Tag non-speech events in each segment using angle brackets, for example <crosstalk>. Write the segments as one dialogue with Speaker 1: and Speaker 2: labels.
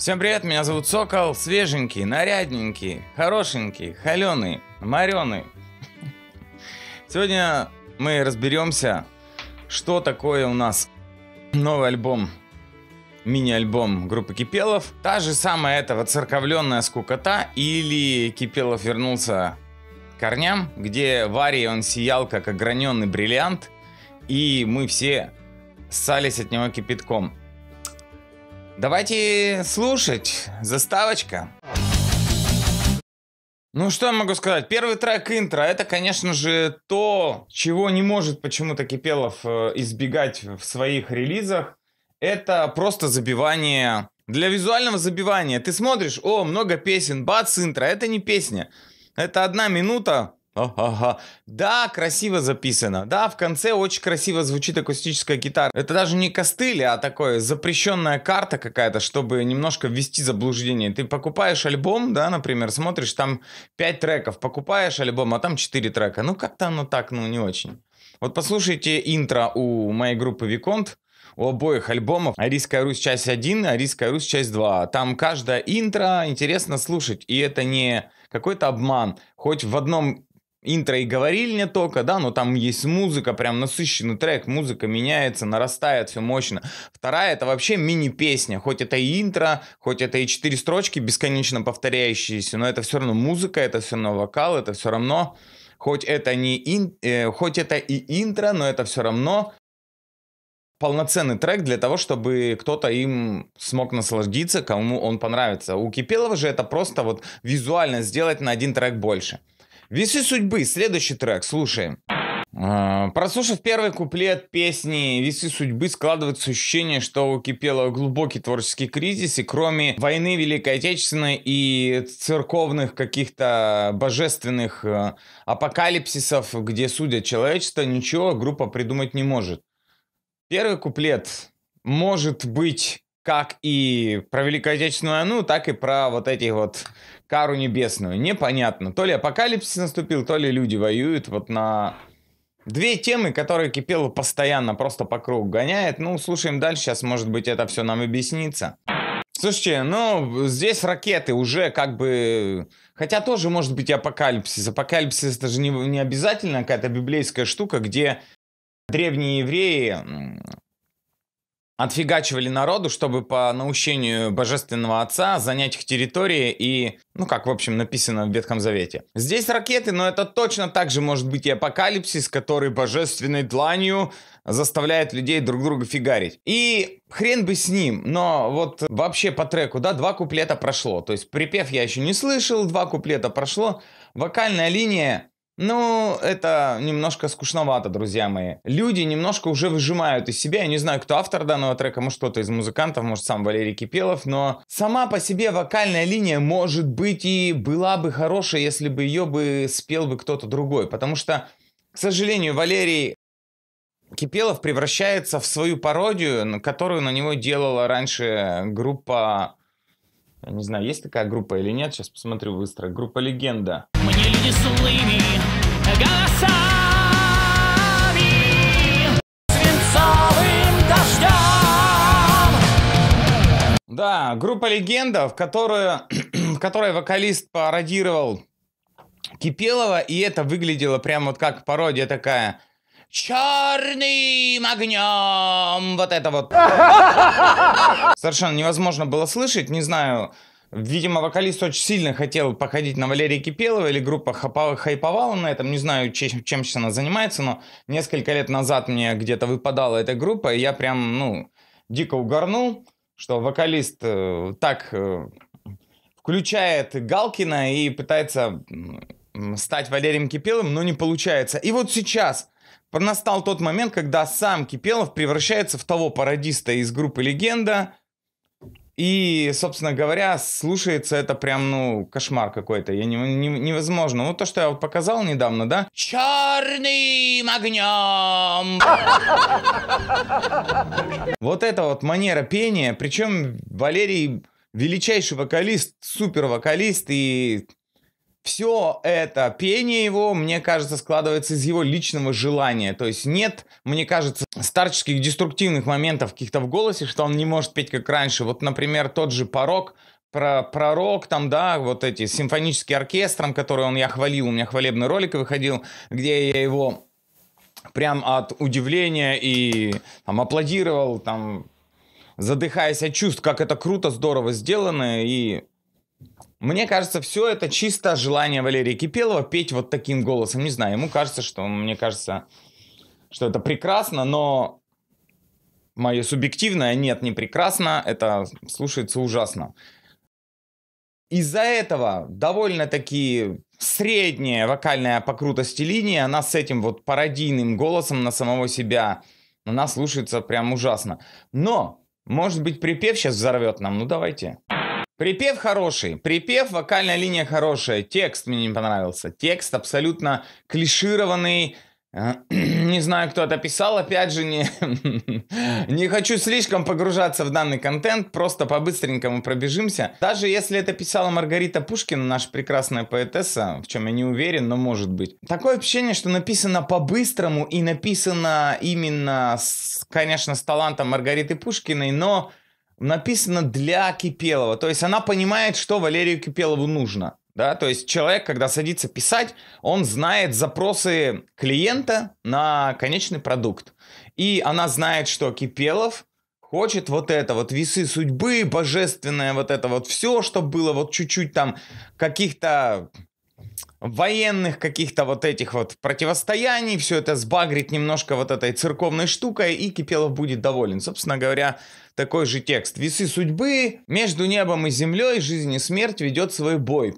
Speaker 1: Всем привет, меня зовут Сокол, свеженький, нарядненький, хорошенький, холеный, мореный. Сегодня мы разберемся, что такое у нас новый альбом, мини-альбом группы Кипелов. Та же самая этого церковленная скукота или Кипелов вернулся к корням, где Варий он сиял как ограненный бриллиант, и мы все ссались от него кипятком. Давайте слушать. Заставочка. Ну что я могу сказать? Первый трек интро это, конечно же, то, чего не может почему-то Кипелов э, избегать в своих релизах. Это просто забивание. Для визуального забивания ты смотришь, о, много песен, бац, интро. Это не песня. Это одна минута Ага. Да, красиво записано. Да, в конце очень красиво звучит акустическая гитара. Это даже не костыли, а такое запрещенная карта какая-то, чтобы немножко ввести заблуждение. Ты покупаешь альбом, да, например, смотришь, там 5 треков, покупаешь альбом, а там 4 трека. Ну, как-то оно так, ну, не очень. Вот послушайте интро у моей группы Виконт у обоих альбомов «Арийская Русь. Часть 1» и «Арийская Русь. Часть 2». Там каждая интро интересно слушать, и это не какой-то обман. Хоть в одном интро и говорильня только, да, но там есть музыка, прям насыщенный трек, музыка меняется, нарастает все мощно. Вторая это вообще мини-песня, хоть это и интро, хоть это и четыре строчки бесконечно повторяющиеся, но это все равно музыка, это все равно вокал, это все равно, хоть это не ин, э, хоть это и интро, но это все равно полноценный трек для того, чтобы кто-то им смог насладиться, кому он понравится. У Кипелова же это просто вот визуально сделать на один трек больше. Весы судьбы. Следующий трек. Слушаем. А, прослушав первый куплет песни «Весы судьбы», складывается ощущение, что у кипела глубокий творческий кризис, и кроме войны Великой Отечественной и церковных каких-то божественных э, апокалипсисов, где судят человечество, ничего группа придумать не может. Первый куплет может быть как и про Великую Отечественную войну, так и про вот этих вот кару небесную. Непонятно, то ли апокалипсис наступил, то ли люди воюют вот на... Две темы, которые кипело постоянно, просто по кругу гоняет. Ну, слушаем дальше, сейчас, может быть, это все нам объяснится. Слушайте, ну, здесь ракеты уже как бы... Хотя тоже может быть и апокалипсис. Апокалипсис это же не, не обязательно какая-то библейская штука, где древние евреи отфигачивали народу, чтобы по наущению Божественного Отца занять их территории и, ну как, в общем, написано в Ветхом Завете. Здесь ракеты, но это точно так же может быть и апокалипсис, который божественной дланью заставляет людей друг друга фигарить. И хрен бы с ним, но вот вообще по треку, да, два куплета прошло. То есть припев я еще не слышал, два куплета прошло. Вокальная линия ну, это немножко скучновато, друзья мои. Люди немножко уже выжимают из себя. Я не знаю, кто автор данного трека, может, кто-то из музыкантов, может, сам Валерий Кипелов, но сама по себе вокальная линия, может быть, и была бы хорошая, если бы ее бы спел бы кто-то другой. Потому что, к сожалению, Валерий Кипелов превращается в свою пародию, которую на него делала раньше группа не знаю, есть такая группа или нет, сейчас посмотрю быстро. Группа «Легенда». Мне люди с улыбками, голосами, свинцовым дождем. Да, группа «Легенда», в, которую, <clears throat> в которой вокалист пародировал Кипелова, и это выглядело прям вот как пародия такая – черным огнем. Вот это вот. <laughs> Совершенно невозможно было слышать, не знаю. Видимо, вокалист очень сильно хотел походить на Валерия Кипелова, или группа хайповала на этом, не знаю, чем, чем сейчас она занимается, но несколько лет назад мне где-то выпадала эта группа, и я прям, ну, дико угорнул, что вокалист э, так э, включает Галкина и пытается стать Валерием Кипеловым, но не получается. И вот сейчас настал тот момент, когда сам Кипелов превращается в того пародиста из группы «Легенда», и, собственно говоря, слушается это прям, ну, кошмар какой-то. Я не, не, невозможно. Вот то, что я вот показал недавно, да? Черным огнем! <laughs> Вот это вот манера пения. Причем Валерий величайший вокалист, супер вокалист и все это пение его, мне кажется, складывается из его личного желания. То есть нет, мне кажется, старческих деструктивных моментов каких-то в голосе, что он не может петь как раньше. Вот, например, тот же «Порог», про пророк там, да, вот эти с симфоническим оркестром, который он, я хвалил, у меня хвалебный ролик выходил, где я его прям от удивления и там аплодировал, там задыхаясь от чувств, как это круто, здорово сделано, и мне кажется, все это чисто желание Валерия Кипелова петь вот таким голосом. Не знаю, ему кажется, что мне кажется, что это прекрасно, но мое субъективное нет, не прекрасно, это слушается ужасно. Из-за этого довольно-таки средняя вокальная по крутости линия, она с этим вот пародийным голосом на самого себя, она слушается прям ужасно. Но, может быть, припев сейчас взорвет нам, ну давайте. Давайте. Припев хороший, припев, вокальная линия хорошая, текст мне не понравился. Текст абсолютно клишированный, э, <clears throat> не знаю, кто это писал, опять же, не, <laughs> не хочу слишком погружаться в данный контент, просто по-быстренькому пробежимся. Даже если это писала Маргарита Пушкина, наша прекрасная поэтесса, в чем я не уверен, но может быть. Такое ощущение, что написано по-быстрому и написано именно, с, конечно, с талантом Маргариты Пушкиной, но написано для Кипелова. То есть она понимает, что Валерию Кипелову нужно. Да? То есть человек, когда садится писать, он знает запросы клиента на конечный продукт. И она знает, что Кипелов хочет вот это, вот весы судьбы, божественное вот это вот все, что было вот чуть-чуть там каких-то военных каких-то вот этих вот противостояний, все это сбагрит немножко вот этой церковной штукой, и Кипелов будет доволен. Собственно говоря, такой же текст. Весы судьбы, между небом и землей жизнь и смерть ведет свой бой.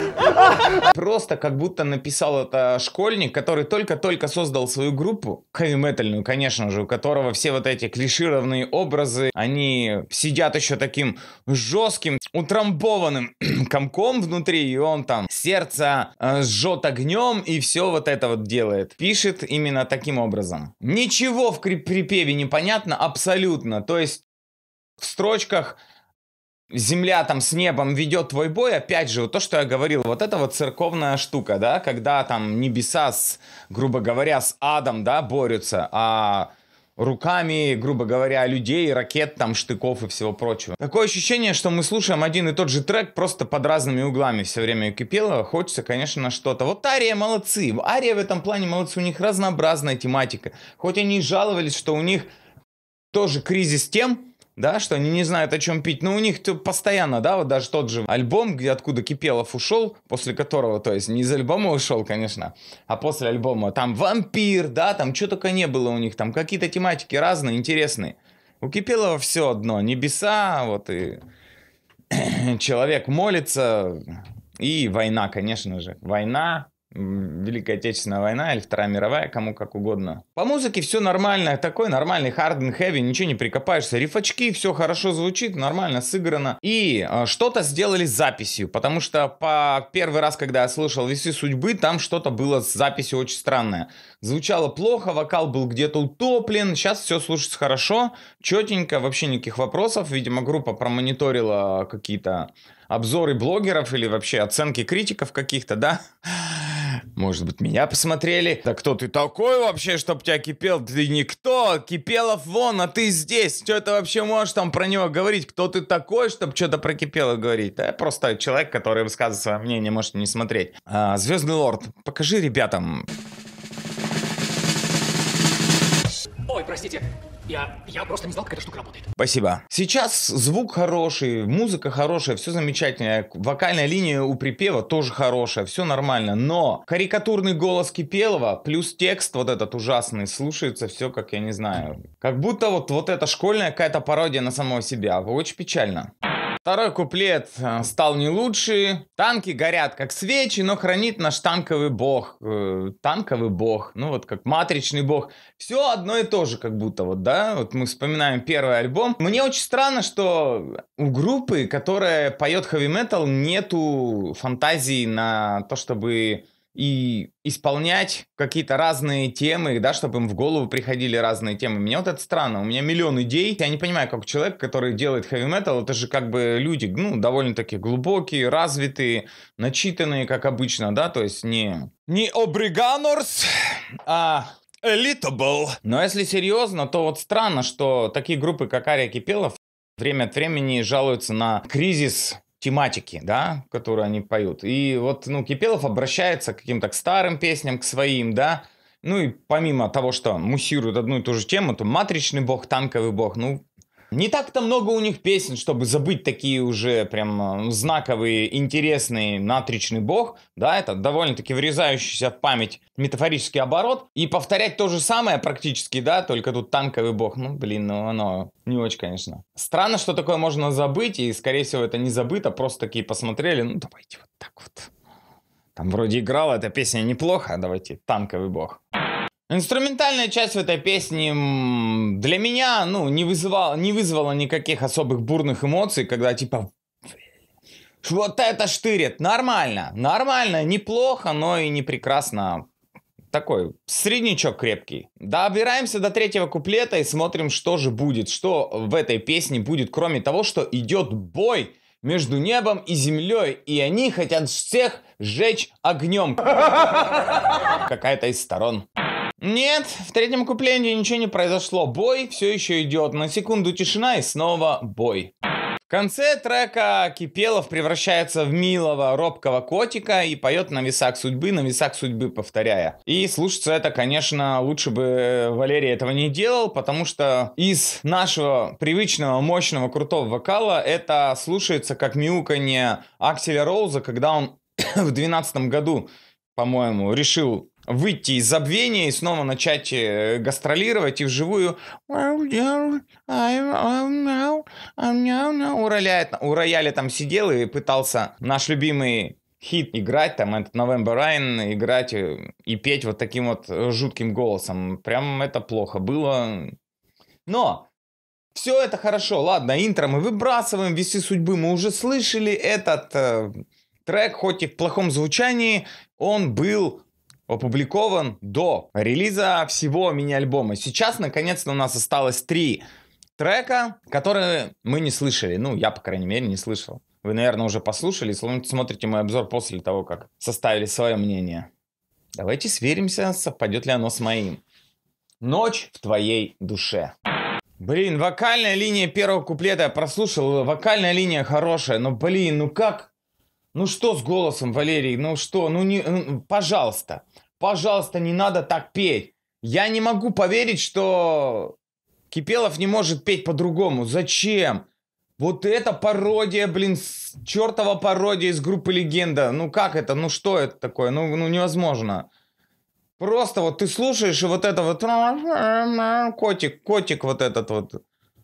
Speaker 1: Просто как будто написал это школьник, который только-только создал свою группу, хэви-метальную, конечно же, у которого все вот эти клишированные образы, они сидят еще таким жестким, утрамбованным <clears throat> комком внутри, и он там сердце э, жжет огнем и все вот это вот делает. Пишет именно таким образом. Ничего в при припеве не понятно абсолютно. То есть в строчках земля там с небом ведет твой бой, опять же, вот то, что я говорил, вот это вот церковная штука, да, когда там небеса, с, грубо говоря, с адом, да, борются, а руками, грубо говоря, людей, ракет, там, штыков и всего прочего. Такое ощущение, что мы слушаем один и тот же трек просто под разными углами все время у Кипелова Хочется, конечно, что-то. Вот Ария молодцы. Ария в этом плане молодцы. У них разнообразная тематика. Хоть они и жаловались, что у них тоже кризис тем, да, что они не знают, о чем пить. Но ну, у них то постоянно, да, вот даже тот же альбом, где откуда Кипелов ушел, после которого, то есть не из альбома ушел, конечно, а после альбома, там вампир, да, там что только не было у них, там какие-то тематики разные, интересные. У Кипелова все одно, небеса, вот и <clears throat> человек молится, и война, конечно же, война, Великая Отечественная война или Вторая мировая, кому как угодно. По музыке все нормально, такой нормальный hard and heavy, ничего не прикопаешься, рифочки все хорошо звучит, нормально сыграно. И э, что-то сделали с записью, потому что по первый раз, когда я слышал «Весы судьбы», там что-то было с записью очень странное. Звучало плохо, вокал был где-то утоплен, сейчас все слушается хорошо, четенько, вообще никаких вопросов. Видимо, группа промониторила какие-то обзоры блогеров или вообще оценки критиков каких-то, да? Может быть, меня посмотрели. Да кто ты такой вообще, чтоб тебя кипел? Ты никто, Кипелов вон, а ты здесь. Что это вообще можешь там про него говорить? Кто ты такой, чтоб что-то про Кипелов говорить? Да, я просто человек, который высказывает свое мнение, может не смотреть. А, Звездный лорд, покажи ребятам. Ой, простите, я, я просто не знал, как эта штука работает. Спасибо. Сейчас звук хороший, музыка хорошая, все замечательно. Вокальная линия у припева тоже хорошая, все нормально. Но карикатурный голос Кипелова плюс текст вот этот ужасный слушается все, как я не знаю. Как будто вот, вот эта школьная какая-то пародия на самого себя. Очень печально. Второй куплет э, стал не лучший. Танки горят как свечи, но хранит наш танковый бог. Э, танковый бог, ну вот как матричный бог. Все одно и то же как будто вот, да? Вот мы вспоминаем первый альбом. Мне очень странно, что у группы, которая поет хэви-метал, нету фантазии на то, чтобы и исполнять какие-то разные темы, да, чтобы им в голову приходили разные темы. Мне вот это странно, у меня миллион идей, я не понимаю, как человек, который делает хэви метал, это же как бы люди, ну, довольно-таки глубокие, развитые, начитанные, как обычно, да, то есть не... Не обриганорс, а элитабл. Но если серьезно, то вот странно, что такие группы, как Ария Кипелов, время от времени жалуются на кризис тематики, да, которые они поют. И вот, ну, Кипелов обращается к каким-то старым песням, к своим, да. Ну и помимо того, что муссирует одну и ту же тему, то матричный бог, танковый бог, ну, не так-то много у них песен, чтобы забыть такие уже прям э, знаковые, интересные «Натричный бог». Да, это довольно-таки врезающийся в память метафорический оборот. И повторять то же самое практически, да, только тут «Танковый бог». Ну, блин, ну оно не очень, конечно. Странно, что такое можно забыть, и, скорее всего, это не забыто, просто такие посмотрели, ну, давайте вот так вот. Там вроде играла эта песня неплохо, а давайте «Танковый бог». Инструментальная часть в этой песни для меня, ну, не вызывала, не вызвала никаких особых бурных эмоций, когда типа вот это штырит. Нормально, нормально, неплохо, но и не прекрасно. Такой среднячок крепкий. Добираемся до третьего куплета и смотрим, что же будет, что в этой песне будет, кроме того, что идет бой между небом и землей, и они хотят всех сжечь огнем. <laughs> Какая-то из сторон. Нет, в третьем куплении ничего не произошло. Бой все еще идет. На секунду тишина и снова бой. В конце трека Кипелов превращается в милого, робкого котика и поет на весах судьбы, на весах судьбы повторяя. И слушаться это, конечно, лучше бы э, Валерий этого не делал, потому что из нашего привычного, мощного, крутого вокала это слушается как мяуканье Акселя Роуза, когда он <coughs> в 2012 году, по-моему, решил выйти из забвения и снова начать э, гастролировать и вживую oh, oh, у рояля, у рояля там сидел и пытался наш любимый хит играть, там этот November Rain играть э, и петь вот таким вот э, жутким голосом. Прям это плохо было. Но все это хорошо, ладно, интро мы выбрасываем, весы судьбы мы уже слышали, этот э, трек, хоть и в плохом звучании, он был опубликован до релиза всего мини-альбома. Сейчас, наконец-то, у нас осталось три трека, которые мы не слышали. Ну, я, по крайней мере, не слышал. Вы, наверное, уже послушали, смотрите мой обзор после того, как составили свое мнение. Давайте сверимся, совпадет ли оно с моим. Ночь в твоей душе. Блин, вокальная линия первого куплета я прослушал, вокальная линия хорошая, но блин, ну как ну что с голосом, Валерий? Ну что? Ну не, ну, пожалуйста, пожалуйста, не надо так петь. Я не могу поверить, что Кипелов не может петь по-другому. Зачем? Вот это пародия, блин, чертова пародия из группы Легенда. Ну как это? Ну что это такое? Ну, ну невозможно. Просто вот ты слушаешь, и вот это вот... Котик, котик вот этот вот.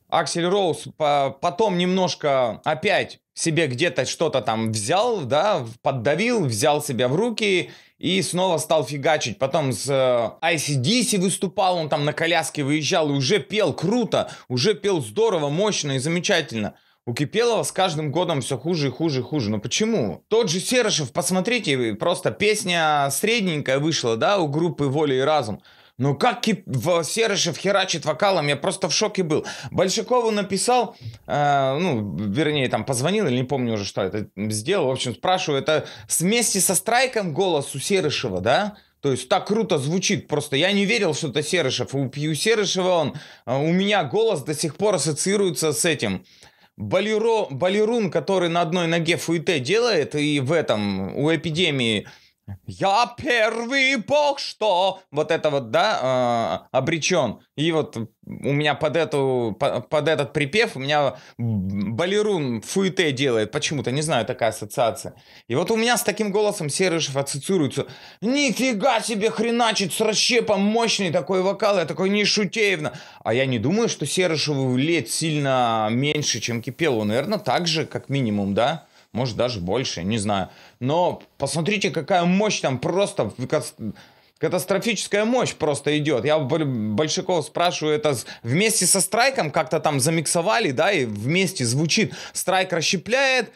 Speaker 1: Аксель Роуз потом немножко опять себе где-то что-то там взял, да, поддавил, взял себя в руки и снова стал фигачить. Потом с э, ICDC выступал, он там на коляске выезжал и уже пел круто, уже пел здорово, мощно и замечательно. У Кипелова с каждым годом все хуже и хуже и хуже. Но почему? Тот же Серышев, посмотрите, просто песня средненькая вышла, да, у группы «Воля и разум». Ну как Кип... Серышев херачит вокалом, я просто в шоке был. Большакову написал, э, ну, вернее, там позвонил, или не помню уже, что это сделал. В общем, спрашиваю, это вместе со страйком голос у Серышева, да? То есть так круто звучит. Просто я не верил, что это Серышев. У, у Серышева он, э, у меня голос до сих пор ассоциируется с этим. Балеро, балерун, который на одной ноге фуэте делает, и в этом, у эпидемии я первый бог, что... Вот это вот, да, э, а, обречен. И вот у меня под, эту, под этот припев у меня балерун фуэте делает. Почему-то, не знаю, такая ассоциация. И вот у меня с таким голосом Серышев ассоциируется. Нифига себе хреначит с расщепом мощный такой вокал. Я такой, не шутеевно. А я не думаю, что Серышеву лет сильно меньше, чем Кипелу. Наверное, так же, как минимум, да? может даже больше, не знаю. Но посмотрите, какая мощь там просто катастрофическая мощь просто идет. Я Большакова спрашиваю, это вместе со страйком как-то там замиксовали, да, и вместе звучит. Страйк расщепляет,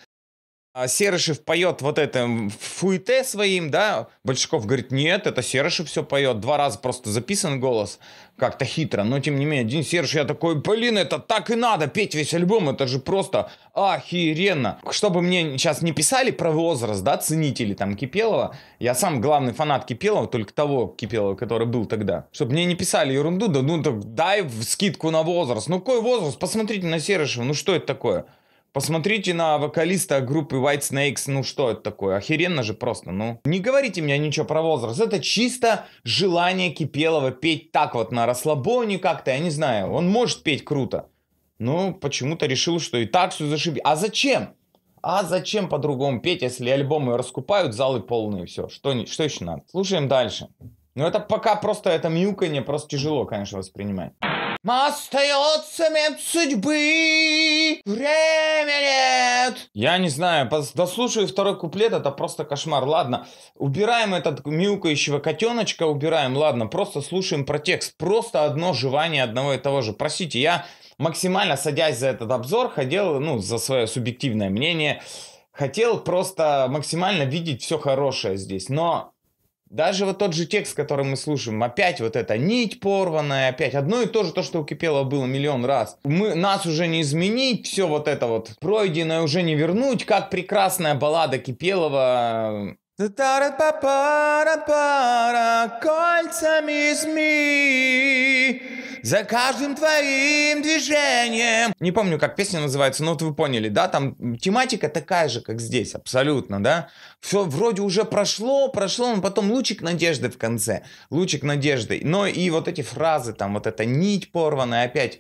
Speaker 1: а Серышев поет вот это фуете своим, да, Большаков говорит, нет, это Серышев все поет, два раза просто записан голос, как-то хитро, но тем не менее, один Серышев, я такой, блин, это так и надо, петь весь альбом, это же просто охеренно. Чтобы мне сейчас не писали про возраст, да, ценители там Кипелова, я сам главный фанат Кипелова, только того Кипелова, который был тогда, чтобы мне не писали ерунду, да ну так дай скидку на возраст, ну какой возраст, посмотрите на Серышева, ну что это такое? Посмотрите на вокалиста группы White Snakes, ну что это такое, охеренно же просто, ну. Не говорите мне ничего про возраст, это чисто желание Кипелова петь так вот на расслабоне как-то, я не знаю, он может петь круто. Ну почему-то решил, что и так все зашиби. А зачем? А зачем по-другому петь, если альбомы раскупают, залы полные, все, что, что еще надо? Слушаем дальше. Но ну, это пока просто это мяуканье, просто тяжело, конечно, воспринимать. Мы остается мем судьбы, время нет. Я не знаю, дослушаю второй куплет, это просто кошмар. Ладно, убираем этот мяукающего котеночка, убираем, ладно, просто слушаем про текст. Просто одно жевание одного и того же. Простите, я максимально садясь за этот обзор, хотел, ну, за свое субъективное мнение, хотел просто максимально видеть все хорошее здесь. Но даже вот тот же текст, который мы слушаем, опять вот эта нить порванная, опять одно и то же, то, что у Кипелова было миллион раз. Мы, нас уже не изменить, все вот это вот пройденное уже не вернуть, как прекрасная баллада Кипелова Кольцами змей за каждым твоим движением. Не помню, как песня называется, но вот вы поняли, да, там тематика такая же, как здесь, абсолютно, да. Все вроде уже прошло, прошло, но потом лучик надежды в конце, лучик надежды. Но и вот эти фразы, там вот эта нить порванная опять,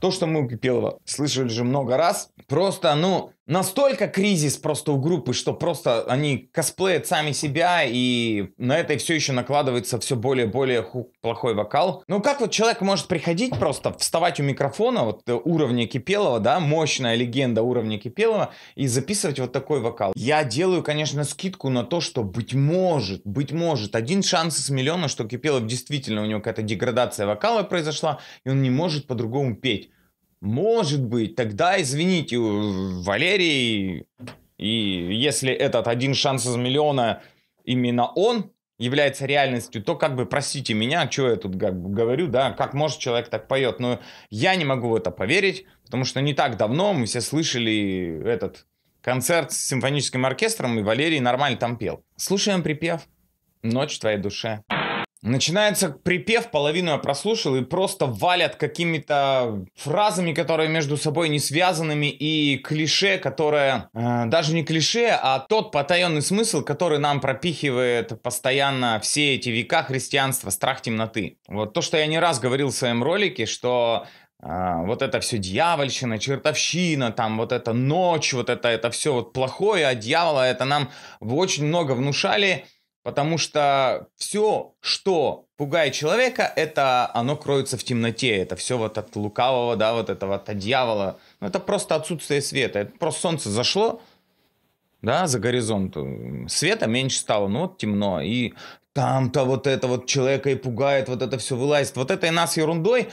Speaker 1: то, что мы у Кипелова слышали же много раз, просто, ну, настолько кризис просто у группы, что просто они косплеят сами себя, и на этой все еще накладывается все более-более плохой вокал. Ну как вот человек может приходить просто, вставать у микрофона, вот э, уровня Кипелова, да, мощная легенда уровня Кипелова, и записывать вот такой вокал? Я делаю, конечно, скидку на то, что быть может, быть может, один шанс из миллиона, что Кипелов действительно у него какая-то деградация вокала произошла, и он не может по-другому петь. Может быть, тогда извините, э, Валерий, и если этот один шанс из миллиона именно он является реальностью, то как бы простите меня, а что я тут говорю, да, как может человек так поет, но я не могу в это поверить, потому что не так давно мы все слышали этот концерт с симфоническим оркестром, и Валерий нормально там пел. Слушаем припев «Ночь в твоей душе». Начинается припев, половину я прослушал, и просто валят какими-то фразами, которые между собой не связанными, и клише, которое э, даже не клише, а тот потаенный смысл, который нам пропихивает постоянно все эти века христианства, страх темноты. Вот то, что я не раз говорил в своем ролике, что а, вот это все дьявольщина, чертовщина, там вот эта ночь, вот это, это все вот плохое, а дьявола это нам очень много внушали Потому что все, что пугает человека, это оно кроется в темноте. Это все вот от лукавого, да, вот этого от дьявола. Ну, это просто отсутствие света. Это просто солнце зашло, да, за горизонт. Света меньше стало, ну вот темно. И там-то вот это вот человека и пугает, вот это все вылазит. Вот это и нас ерундой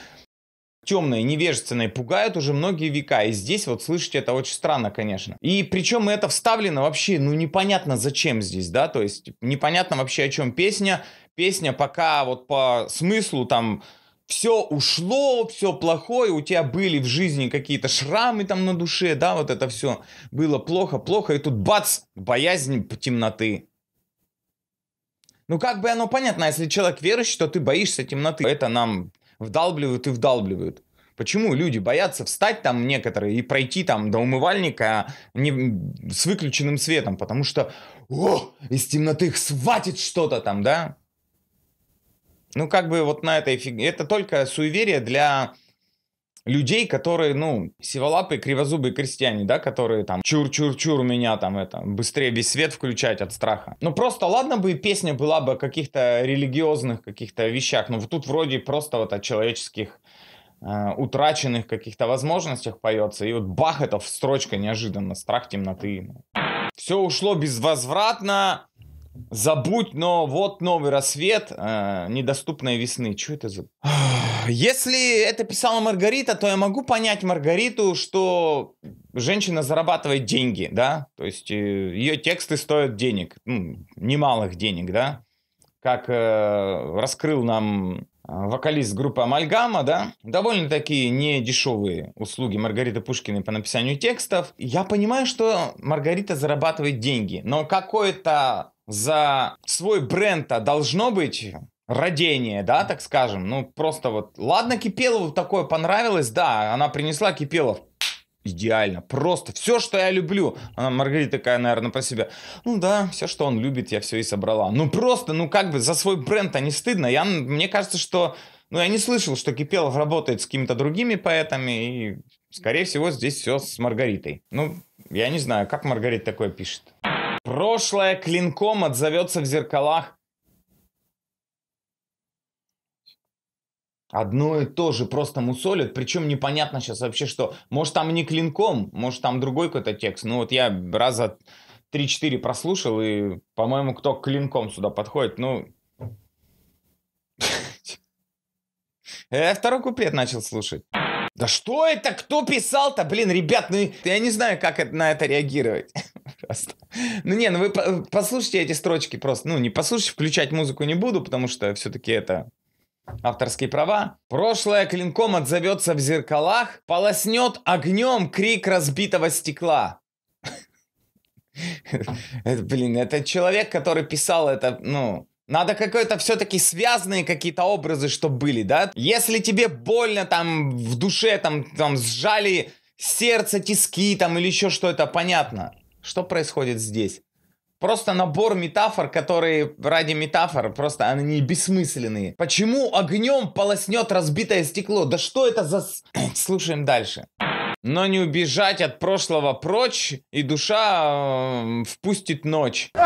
Speaker 1: темные, невежественные, пугают уже многие века. И здесь вот слышите это очень странно, конечно. И причем это вставлено вообще, ну непонятно зачем здесь, да, то есть непонятно вообще о чем песня. Песня пока вот по смыслу там все ушло, все плохое, у тебя были в жизни какие-то шрамы там на душе, да, вот это все было плохо, плохо, и тут бац, боязнь темноты. Ну как бы оно понятно, а если человек верующий, то ты боишься темноты. Это нам вдалбливают и вдалбливают. Почему люди боятся встать там некоторые и пройти там до умывальника не, с выключенным светом? Потому что о, из темноты их схватит что-то там, да? Ну, как бы вот на этой фиг... Это только суеверие для людей, которые, ну, сиволапые, кривозубые крестьяне, да, которые там чур-чур-чур меня там это, быстрее весь свет включать от страха. Ну, просто ладно бы и песня была бы о каких-то религиозных каких-то вещах, но вот тут вроде просто вот о человеческих э, утраченных каких-то возможностях поется, и вот бах, это в строчка неожиданно, страх темноты. Ну. Все ушло безвозвратно, Забудь, но вот новый рассвет э, недоступной весны. Что это за... <sighs> Если это писала Маргарита, то я могу понять Маргариту, что женщина зарабатывает деньги, да? То есть э, ее тексты стоят денег, ну, немалых денег, да? Как э, раскрыл нам э, вокалист группы «Амальгама», да, довольно-таки недешевые услуги Маргариты Пушкиной по написанию текстов. Я понимаю, что Маргарита зарабатывает деньги, но какое-то за свой бренд-то должно быть родение, да, так скажем. Ну, просто вот... Ладно, Кипелову такое понравилось, да, она принесла Кипелов. Идеально, просто все, что я люблю. Она, Маргарита такая, наверное, про себя. Ну да, все, что он любит, я все и собрала. Ну просто, ну как бы за свой бренд-то не стыдно. Я, мне кажется, что... Ну, я не слышал, что Кипелов работает с какими-то другими поэтами, и, скорее всего, здесь все с Маргаритой. Ну, я не знаю, как Маргарита такое пишет. Прошлое клинком отзовется в зеркалах. Одно и то же просто мусолят, причем непонятно сейчас вообще что. Может там не клинком, может там другой какой-то текст. Ну вот я раза 3-4 прослушал, и, по-моему, кто клинком сюда подходит, ну... <laughs> Я второй куплет начал слушать. Да что это? Кто писал-то? Блин, ребят, ну я не знаю, как это, на это реагировать. <laughs> Просто. Ну не, ну вы по послушайте эти строчки просто. Ну не послушайте, включать музыку не буду, потому что все-таки это авторские права. Прошлое клинком отзовется в зеркалах, полоснет огнем крик разбитого стекла. <laughs> Блин, это человек, который писал это, ну, надо какое-то все-таки связанные какие-то образы, что были, да? Если тебе больно там в душе, там, там сжали сердце, тиски там или еще что-то, понятно. Что происходит здесь? Просто набор метафор, которые ради метафор, просто они бессмысленные. Почему огнем полоснет разбитое стекло? Да что это за... <clears throat> Слушаем дальше. Но не убежать от прошлого прочь, и душа э, впустит ночь. <laughs>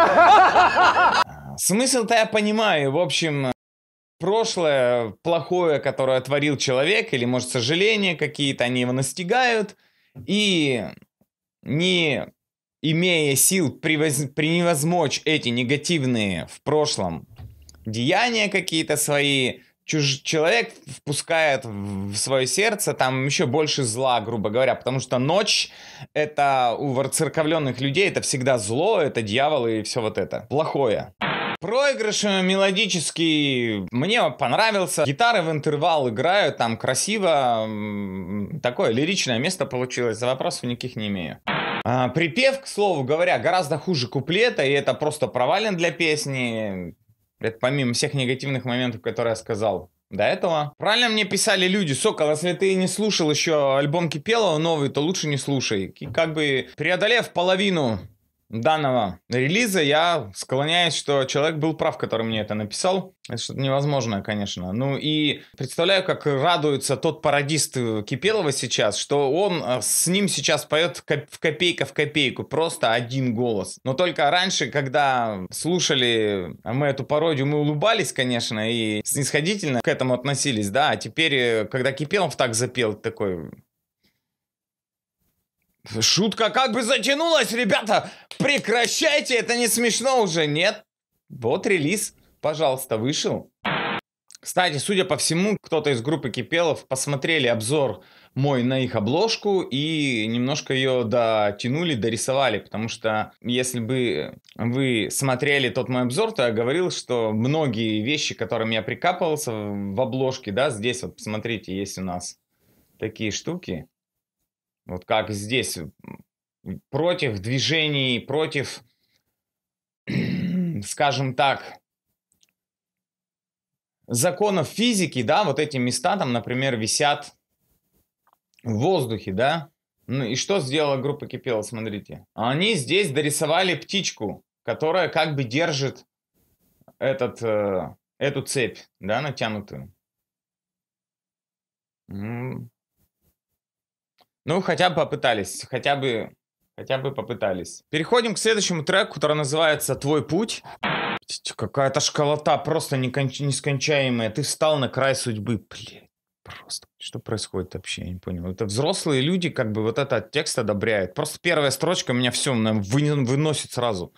Speaker 1: Смысл-то я понимаю. В общем, прошлое плохое, которое творил человек, или, может, сожаления какие-то, они его настигают, и не имея сил превоз... превозмочь эти негативные в прошлом деяния какие-то свои, чуж... человек впускает в свое сердце там еще больше зла, грубо говоря, потому что ночь это у церковленных людей это всегда зло, это дьявол и все вот это плохое. Проигрыш мелодический, мне понравился. Гитары в интервал играют, там красиво. Такое лиричное место получилось, за вопросов никаких не имею. А, припев, к слову говоря, гораздо хуже куплета, и это просто провален для песни. Это помимо всех негативных моментов, которые я сказал до этого. Правильно мне писали люди, Сокол, если ты не слушал еще альбом Кипелова новый, то лучше не слушай. И как бы преодолев половину данного релиза я склоняюсь, что человек был прав, который мне это написал. Это что-то невозможное, конечно. Ну и представляю, как радуется тот пародист э, Кипелова сейчас, что он э, с ним сейчас поет в копейка в копейку, просто один голос. Но только раньше, когда слушали э, мы эту пародию, мы улыбались, конечно, и снисходительно к этому относились, да. А теперь, когда Кипелов так запел, такой, Шутка как бы затянулась, ребята! Прекращайте, это не смешно уже, нет? Вот релиз, пожалуйста, вышел. Кстати, судя по всему, кто-то из группы Кипелов посмотрели обзор мой на их обложку и немножко ее дотянули, дорисовали, потому что если бы вы смотрели тот мой обзор, то я говорил, что многие вещи, которым я прикапывался в обложке, да, здесь вот, посмотрите, есть у нас такие штуки. Вот как здесь против движений, против, <clears throat> скажем так, законов физики, да, вот эти места там, например, висят в воздухе, да. Ну и что сделала группа Кипела, смотрите. Они здесь дорисовали птичку, которая как бы держит этот, э, эту цепь, да, натянутую. Ну, хотя бы попытались, хотя бы, хотя бы попытались. Переходим к следующему треку, который называется «Твой путь». Какая-то школота просто нескончаемая. Ты встал на край судьбы, блядь. Просто что происходит вообще, я не понял. Это взрослые люди как бы вот это текст одобряют. Просто первая строчка меня все выносит сразу.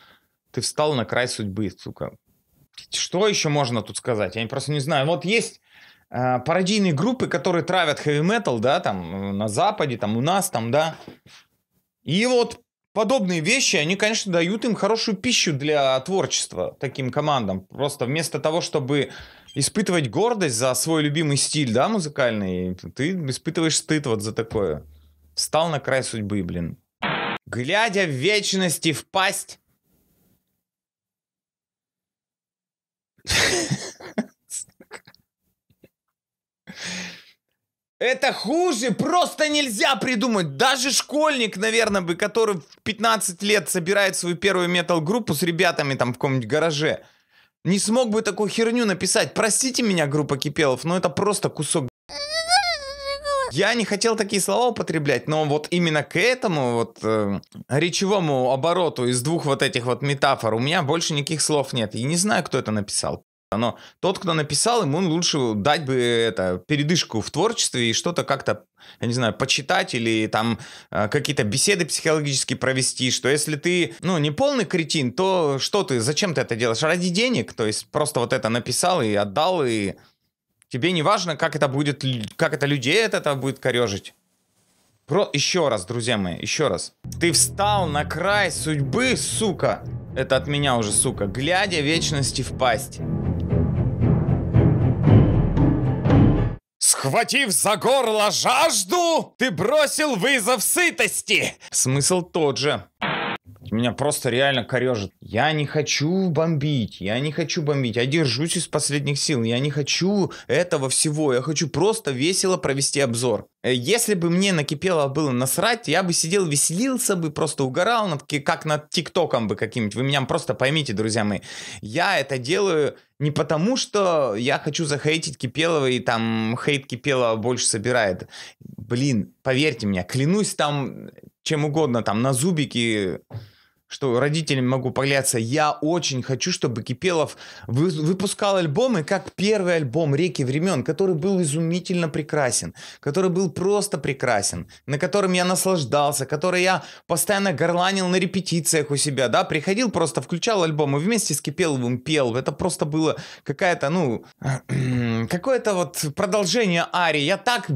Speaker 1: Ты встал на край судьбы, сука. Что еще можно тут сказать? Я просто не знаю. Вот есть Э, пародийные группы, которые травят хэви-метал, да, там, э, на Западе, там, у нас, там, да. И вот подобные вещи, они, конечно, дают им хорошую пищу для творчества таким командам. Просто вместо того, чтобы испытывать гордость за свой любимый стиль, да, музыкальный, ты испытываешь стыд вот за такое. Встал на край судьбы, блин. Глядя в вечности в пасть... <laughs> Это хуже, просто нельзя придумать. Даже школьник, наверное, бы, который в 15 лет собирает свою первую метал-группу с ребятами там в каком-нибудь гараже, не смог бы такую херню написать. Простите меня, группа Кипелов, но это просто кусок. Я не хотел такие слова употреблять, но вот именно к этому вот э, речевому обороту из двух вот этих вот метафор у меня больше никаких слов нет. И не знаю, кто это написал. Но тот, кто написал, ему лучше дать бы это передышку в творчестве и что-то как-то, я не знаю, почитать или там э, какие-то беседы психологически провести, что если ты, ну, не полный кретин, то что ты, зачем ты это делаешь? Ради денег, то есть просто вот это написал и отдал, и тебе не важно, как это будет, как это людей от этого будет корежить. Про... Еще раз, друзья мои, еще раз. Ты встал на край судьбы, сука. Это от меня уже, сука. Глядя вечности в пасть. Схватив за горло жажду, ты бросил вызов сытости. Смысл тот же. Меня просто реально корежит. Я не хочу бомбить, я не хочу бомбить, я держусь из последних сил, я не хочу этого всего, я хочу просто весело провести обзор. Э, если бы мне накипело было насрать, я бы сидел, веселился бы, просто угорал, над, как над ТикТоком бы каким-нибудь. Вы меня просто поймите, друзья мои. Я это делаю не потому, что я хочу захейтить Кипелова и там хейт Кипелова больше собирает. Блин, поверьте мне, клянусь там чем угодно, там на зубики что родителям могу погляться, я очень хочу, чтобы Кипелов вы, выпускал альбомы, как первый альбом «Реки времен», который был изумительно прекрасен, который был просто прекрасен, на котором я наслаждался, который я постоянно горланил на репетициях у себя, да, приходил просто, включал альбом и вместе с Кипеловым пел, это просто было какая-то, ну, <clears throat> какое-то вот продолжение Ари, я так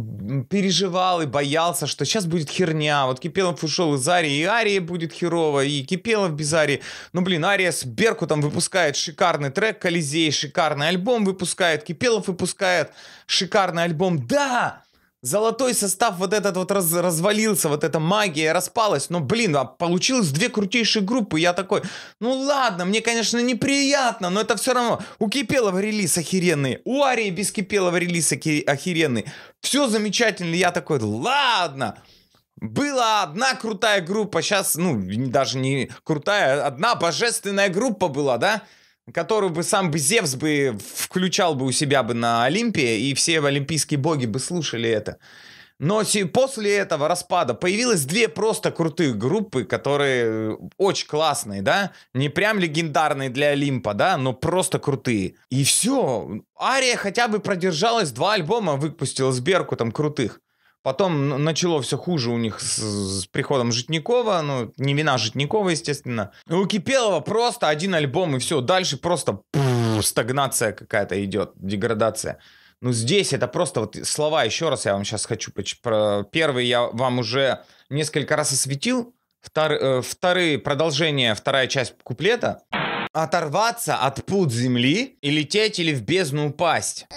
Speaker 1: переживал и боялся, что сейчас будет херня, вот Кипелов ушел из Арии, и Арии будет херово, и Кипелов пела в Бизаре. Ну, блин, Ария с Беркутом выпускает шикарный трек, Колизей шикарный альбом выпускает, Кипелов выпускает шикарный альбом. Да! Золотой состав вот этот вот раз, развалился, вот эта магия распалась. Но, блин, а получилось две крутейшие группы. Я такой, ну ладно, мне, конечно, неприятно, но это все равно. У Кипелова релиз охеренный, у Арии без Кипелова релиз охеренный. Все замечательно. Я такой, ладно. Была одна крутая группа, сейчас, ну, даже не крутая, а одна божественная группа была, да? Которую бы сам бы Зевс бы включал бы у себя бы на Олимпе, и все олимпийские боги бы слушали это. Но после этого распада появилось две просто крутые группы, которые э, очень классные, да? Не прям легендарные для Олимпа, да, но просто крутые. И все. Ария хотя бы продержалась, два альбома выпустила Сберку там крутых. Потом начало все хуже у них с, с приходом Житникова, ну, не вина Житникова, естественно. И у Кипелова просто один альбом, и все, дальше просто пфф, стагнация какая-то идет, деградация. Ну, здесь это просто вот слова, еще раз я вам сейчас хочу. Про... Первый я вам уже несколько раз осветил, Втор... э, вторые продолжение, вторая часть куплета. Оторваться от пут земли и лететь или в бездну упасть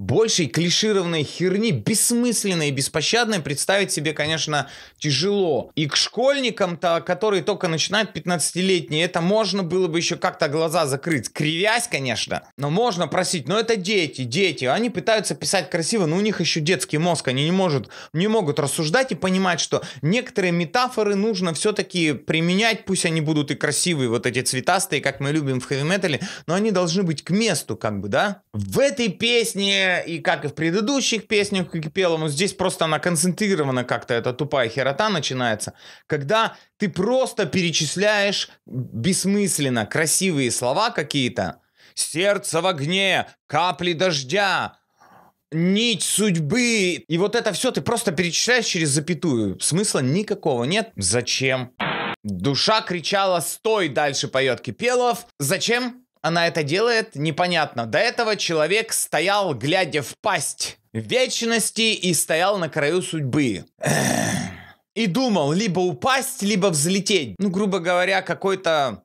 Speaker 1: большей клишированной херни, бессмысленной и беспощадной, представить себе, конечно, тяжело. И к школьникам-то, которые только начинают 15-летние, это можно было бы еще как-то глаза закрыть, кривясь, конечно, но можно просить, но «Ну, это дети, дети, они пытаются писать красиво, но у них еще детский мозг, они не, может, не могут рассуждать и понимать, что некоторые метафоры нужно все-таки применять, пусть они будут и красивые, вот эти цветастые, как мы любим в хэви-метале, но они должны быть к месту, как бы, да? В этой песне и как и в предыдущих песнях к Кипелому, здесь просто она концентрирована как-то, эта тупая херота начинается, когда ты просто перечисляешь бессмысленно красивые слова какие-то. Сердце в огне, капли дождя, нить судьбы. И вот это все ты просто перечисляешь через запятую. Смысла никакого нет. Зачем? Душа кричала «Стой!» Дальше поет Кипелов. Зачем? она это делает, непонятно. До этого человек стоял, глядя в пасть вечности и стоял на краю судьбы. И думал либо упасть, либо взлететь. Ну, грубо говоря, какой-то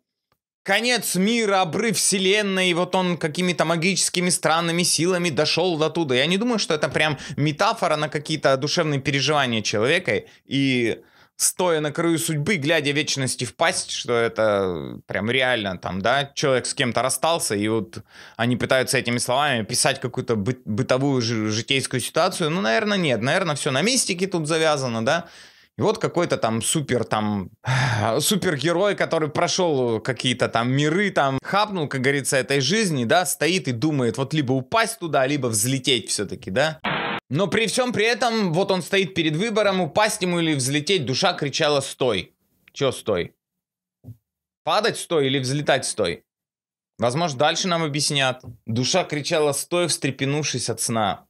Speaker 1: конец мира, обрыв вселенной, и вот он какими-то магическими странными силами дошел до туда. Я не думаю, что это прям метафора на какие-то душевные переживания человека и стоя на краю судьбы, глядя вечности в пасть, что это прям реально там, да, человек с кем-то расстался, и вот они пытаются этими словами писать какую-то бы бытовую житейскую ситуацию, ну, наверное, нет, наверное, все на мистике тут завязано, да, и вот какой-то там супер там <sighs> супергерой, который прошел какие-то там миры, там хапнул, как говорится, этой жизни, да, стоит и думает, вот либо упасть туда, либо взлететь все-таки, да. Но при всем при этом, вот он стоит перед выбором, упасть ему или взлететь, душа кричала «стой». Че «стой»? Падать «стой» или взлетать «стой»? Возможно, дальше нам объяснят. Душа кричала «стой», встрепенувшись от сна.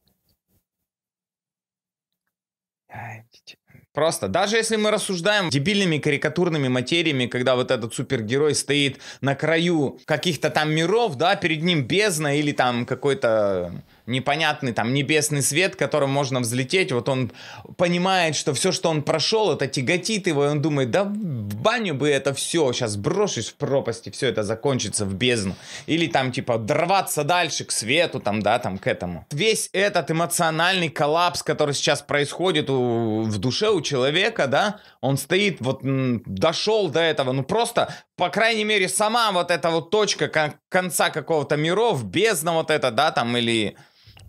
Speaker 1: Просто, даже если мы рассуждаем дебильными карикатурными материями, когда вот этот супергерой стоит на краю каких-то там миров, да, перед ним бездна или там какой-то непонятный там небесный свет, которым можно взлететь. Вот он понимает, что все, что он прошел, это тяготит его, и он думает, да в баню бы это все, сейчас брошусь в пропасть, и все это закончится в бездну. Или там типа дрваться дальше к свету, там, да, там к этому. Весь этот эмоциональный коллапс, который сейчас происходит у, в душе у человека, да, он стоит, вот дошел до этого, ну просто, по крайней мере, сама вот эта вот точка кон- конца какого-то миров, бездна вот это, да, там, или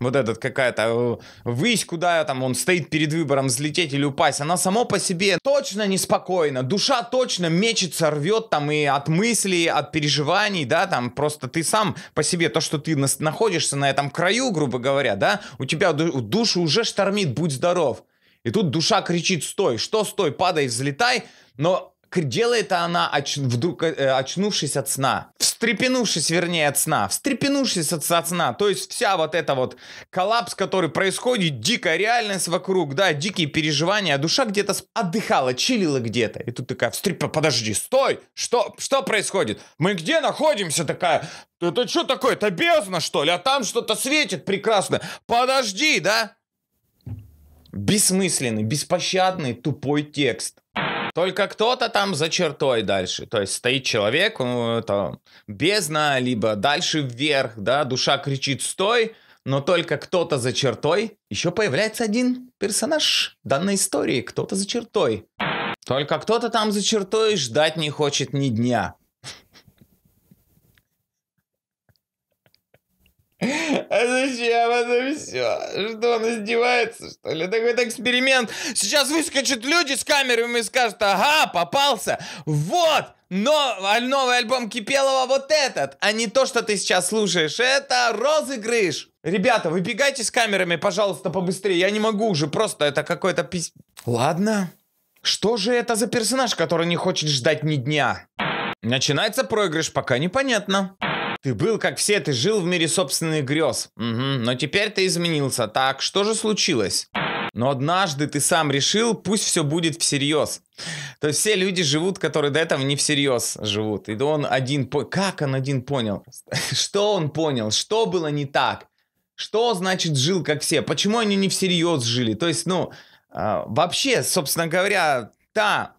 Speaker 1: вот этот какая-то э, высь куда там, он стоит перед выбором взлететь или упасть, она само по себе точно неспокойна, душа точно мечется, рвет там и от мыслей, от переживаний, да, там просто ты сам по себе, то, что ты находишься на этом краю, грубо говоря, да, у тебя душу уже штормит, будь здоров. И тут душа кричит, стой, что стой, падай, взлетай, но делает она, оч... вдруг э, очнувшись от сна. Встрепенувшись, вернее, от сна. Встрепенувшись от, от сна. То есть вся вот эта вот коллапс, который происходит, дикая реальность вокруг, да, дикие переживания, а душа где-то отдыхала, чилила где-то. И тут такая, встреп... подожди, стой! Что, что происходит? Мы где находимся? Такая, это что такое? Это бездна, что ли? А там что-то светит прекрасно. Подожди, да? Бессмысленный, беспощадный, тупой текст. Только кто-то там за чертой дальше. То есть стоит человек, ну, это бездна, либо дальше вверх, да, душа кричит «стой», но только кто-то за чертой. Еще появляется один персонаж данной истории, кто-то за чертой. Только кто-то там за чертой ждать не хочет ни дня. А зачем это все? Что он издевается, что ли? Такой-то эксперимент. Сейчас выскочат люди с камерами и скажут, ага, попался. Вот, но а, новый альбом Кипелова вот этот, а не то, что ты сейчас слушаешь. Это розыгрыш. Ребята, выбегайте с камерами, пожалуйста, побыстрее. Я не могу уже, просто это какой-то пись... Ладно. Что же это за персонаж, который не хочет ждать ни дня? Начинается проигрыш, пока непонятно. Ты был как все, ты жил в мире собственных грез. Угу. Но теперь ты изменился. Так, что же случилось? Но однажды ты сам решил, пусть все будет всерьез. То есть все люди живут, которые до этого не всерьез живут. И он один... По... Как он один понял? <laughs> Что он понял? Что было не так? Что значит жил как все? Почему они не всерьез жили? То есть, ну, а, вообще, собственно говоря, да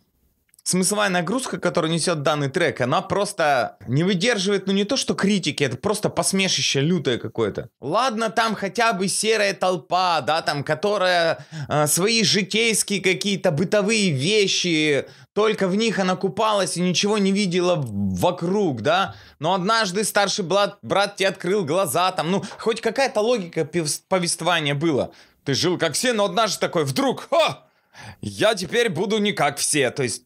Speaker 1: смысловая нагрузка, которую несет данный трек, она просто не выдерживает, ну не то что критики, это просто посмешище лютое какое-то. Ладно, там хотя бы серая толпа, да, там, которая э, свои житейские какие-то бытовые вещи, только в них она купалась и ничего не видела вокруг, да. Но однажды старший брат, брат тебе открыл глаза, там, ну, хоть какая-то логика повествования была. Ты жил как все, но однажды такой, вдруг, о, я теперь буду не как все, то есть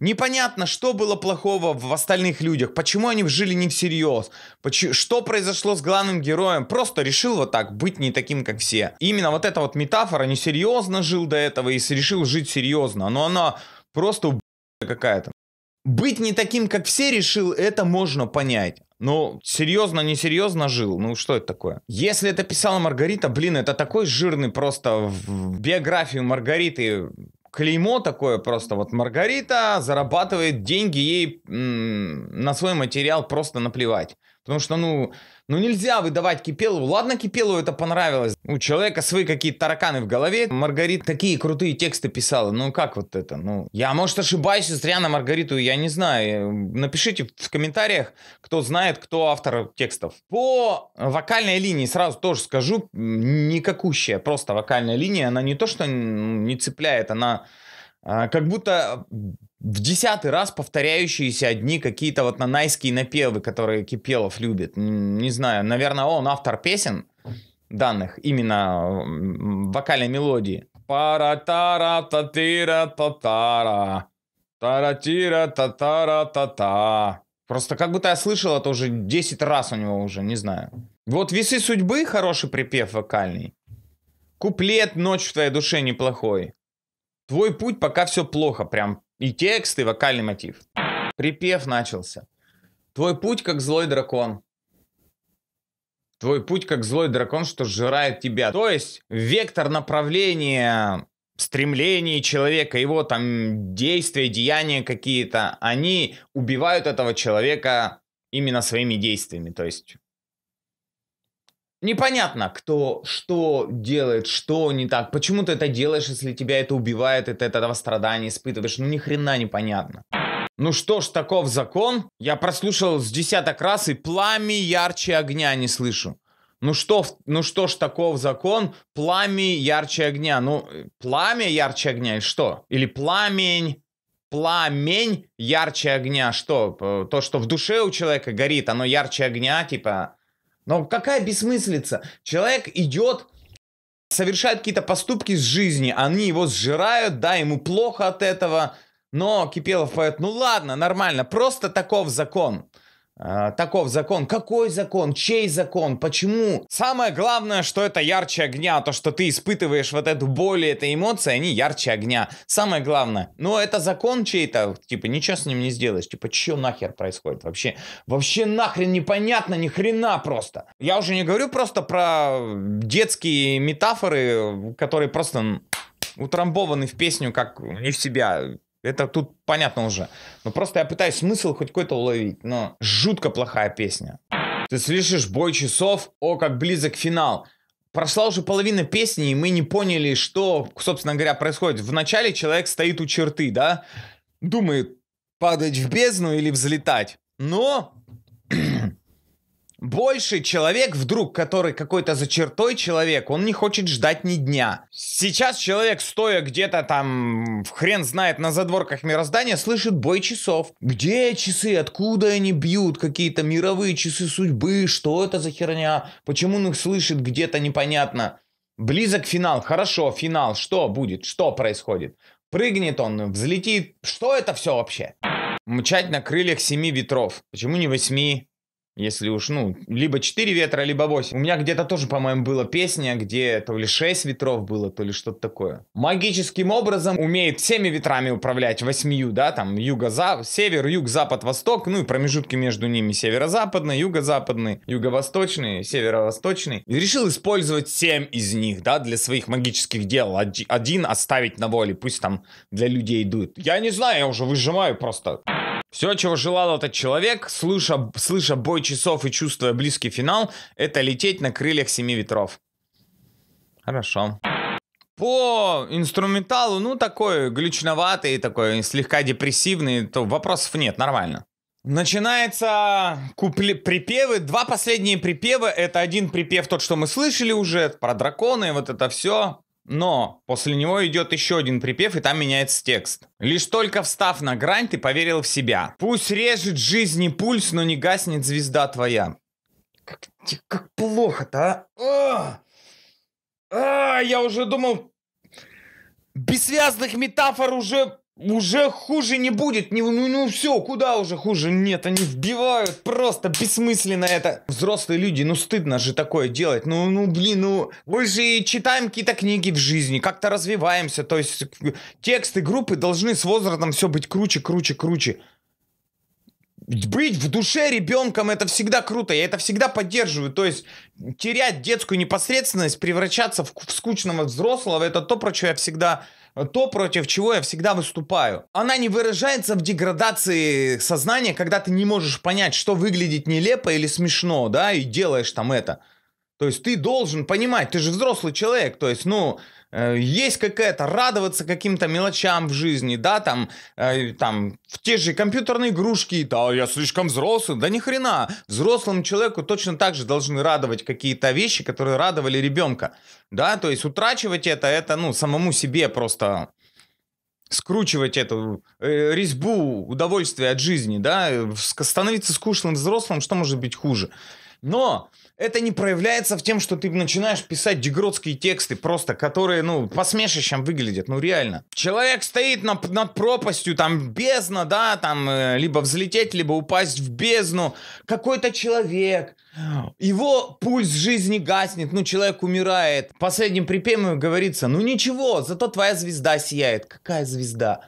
Speaker 1: Непонятно, что было плохого в остальных людях, почему они жили не всерьез, почему, что произошло с главным героем, просто решил вот так быть не таким, как все. именно вот эта вот метафора, Не несерьезно жил до этого и решил жить серьезно, но она просто какая-то. Быть не таким, как все, решил, это можно понять. Ну, серьезно, несерьезно жил. Ну, что это такое? Если это писала Маргарита, блин, это такой жирный просто в биографию Маргариты клеймо такое просто. Вот Маргарита зарабатывает деньги, ей м, на свой материал просто наплевать. Потому что, ну, ну нельзя выдавать Кипелову. Ладно, Кипелову это понравилось. У человека свои какие-то тараканы в голове. Маргарит такие крутые тексты писала. Ну как вот это? Ну, я, может, ошибаюсь зря на Маргариту, я не знаю. Э, напишите в комментариях, кто знает, кто автор текстов. По вокальной линии сразу тоже скажу, никакущая просто вокальная линия. Она не то, что не цепляет, она а, как будто в десятый раз повторяющиеся одни какие-то вот нанайские напевы, которые Кипелов любит. Не знаю, наверное, он автор песен данных, именно вокальной мелодии. пара тара татира татара таратира татара тата Просто как будто я слышал это уже 10 раз у него уже, не знаю. Вот «Весы судьбы» хороший припев вокальный. Куплет «Ночь в твоей душе» неплохой. Твой путь пока все плохо, прям и текст, и вокальный мотив. Припев начался. Твой путь как злой дракон. Твой путь как злой дракон, что сжирает тебя. То есть вектор направления стремлений человека, его там действия, деяния какие-то, они убивают этого человека именно своими действиями. То есть непонятно, кто что делает, что не так. Почему ты это делаешь, если тебя это убивает, и ты от этого страдания испытываешь? Ну, ни хрена непонятно. Ну что ж, таков закон. Я прослушал с десяток раз и пламя ярче огня не слышу. Ну что, ну что ж, таков закон, пламя ярче огня. Ну, э, пламя ярче огня, и что? Или пламень, пламень ярче огня, что? То, что в душе у человека горит, оно ярче огня, типа, но какая бессмыслица? Человек идет, совершает какие-то поступки с жизни, они его сжирают, да, ему плохо от этого, но Кипелов поет, ну ладно, нормально, просто таков закон. А, таков закон. Какой закон? Чей закон? Почему? Самое главное, что это ярче огня, то, что ты испытываешь вот эту боль и эта эмоция, они ярче огня. Самое главное. Но это закон чей-то, типа, ничего с ним не сделаешь. Типа, что нахер происходит вообще? Вообще нахрен непонятно, ни хрена просто. Я уже не говорю просто про детские метафоры, которые просто утрамбованы в песню как не в себя. Это тут понятно уже. Но просто я пытаюсь смысл хоть какой-то уловить. Но жутко плохая песня. Ты слышишь бой часов, о, как близок финал. Прошла уже половина песни, и мы не поняли, что, собственно говоря, происходит. Вначале человек стоит у черты, да, думает, падать в бездну или взлетать. Но больше человек вдруг, который какой-то за чертой человек, он не хочет ждать ни дня. Сейчас человек, стоя где-то там, хрен знает, на задворках мироздания, слышит бой часов. Где часы? Откуда они бьют? Какие-то мировые часы судьбы? Что это за херня? Почему он их слышит где-то непонятно? Близок финал. Хорошо, финал. Что будет? Что происходит? Прыгнет он, взлетит. Что это все вообще? Мчать на крыльях семи ветров. Почему не восьми? Если уж, ну, либо 4 ветра, либо 8. У меня где-то тоже, по-моему, была песня, где то ли 6 ветров было, то ли что-то такое. Магическим образом умеет всеми ветрами управлять, восьмию, да, там, юго-запад, север, юг, запад, восток, ну и промежутки между ними северо-западный, юго-западный, юго-восточный, северо-восточный. решил использовать 7 из них, да, для своих магических дел. Один оставить на воле, пусть там для людей дует. Я не знаю, я уже выжимаю Просто. Все, чего желал этот человек, слыша, слыша бой часов и чувствуя близкий финал, это лететь на крыльях семи ветров. Хорошо. По инструменталу, ну, такой глючноватый, такой слегка депрессивный, то вопросов нет, нормально. Начинается купли припевы. Два последние припева. Это один припев, тот, что мы слышали уже, про драконы, вот это все. Но после него идет еще один припев, и там меняется текст. Лишь только встав на грань, ты поверил в себя. Пусть режет жизни пульс, но не гаснет звезда твоя. Как, как плохо-то, а? а! А, я уже думал, бессвязных метафор уже уже хуже не будет, не, ну, ну все, куда уже хуже? Нет, они вбивают, просто бессмысленно это. Взрослые люди, ну стыдно же такое делать, ну, ну блин, ну мы же читаем какие-то книги в жизни, как-то развиваемся, то есть тексты группы должны с возрастом все быть круче, круче, круче. Быть в душе ребенком это всегда круто, я это всегда поддерживаю, то есть терять детскую непосредственность, превращаться в, в скучного взрослого, это то, про что я всегда то, против чего я всегда выступаю. Она не выражается в деградации сознания, когда ты не можешь понять, что выглядит нелепо или смешно, да, и делаешь там это. То есть ты должен понимать, ты же взрослый человек, то есть, ну, Э, есть какая-то радоваться каким-то мелочам в жизни, да, там, э, там, в те же компьютерные игрушки, да, я слишком взрослый, да ни хрена, взрослому человеку точно так же должны радовать какие-то вещи, которые радовали ребенка, да, то есть утрачивать это, это, ну, самому себе просто скручивать эту э, резьбу удовольствия от жизни, да, э, становиться скучным взрослым, что может быть хуже, но это не проявляется в тем, что ты начинаешь писать дегротские тексты просто, которые, ну, посмешищем выглядят, ну, реально. Человек стоит на, над пропастью, там, бездна, да, там, э, либо взлететь, либо упасть в бездну. Какой-то человек, его пульс жизни гаснет, ну, человек умирает. Последним последнем говорится, ну, ничего, зато твоя звезда сияет. Какая звезда?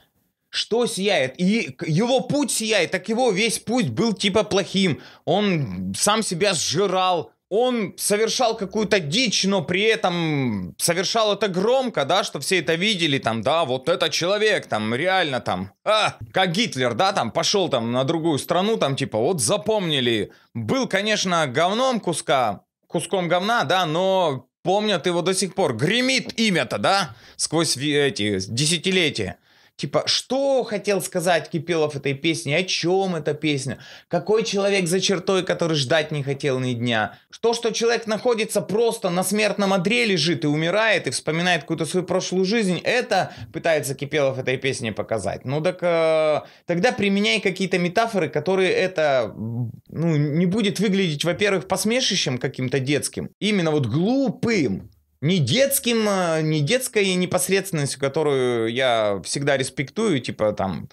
Speaker 1: что сияет. И его путь сияет, так его весь путь был типа плохим. Он сам себя сжирал, он совершал какую-то дичь, но при этом совершал это громко, да, что все это видели, там, да, вот это человек, там, реально, там, а, как Гитлер, да, там, пошел там на другую страну, там, типа, вот запомнили. Был, конечно, говном куска, куском говна, да, но помнят его до сих пор. Гремит имя-то, да, сквозь эти десятилетия. Типа, что хотел сказать Кипелов этой песни, о чем эта песня, какой человек за чертой, который ждать не хотел ни дня. То, что человек находится просто на смертном одре лежит и умирает, и вспоминает какую-то свою прошлую жизнь, это пытается Кипелов этой песни показать. Ну так э, тогда применяй какие-то метафоры, которые это ну, не будет выглядеть, во-первых, посмешищем каким-то детским, именно вот глупым, не детским, а, не детской непосредственностью, которую я всегда респектую, типа там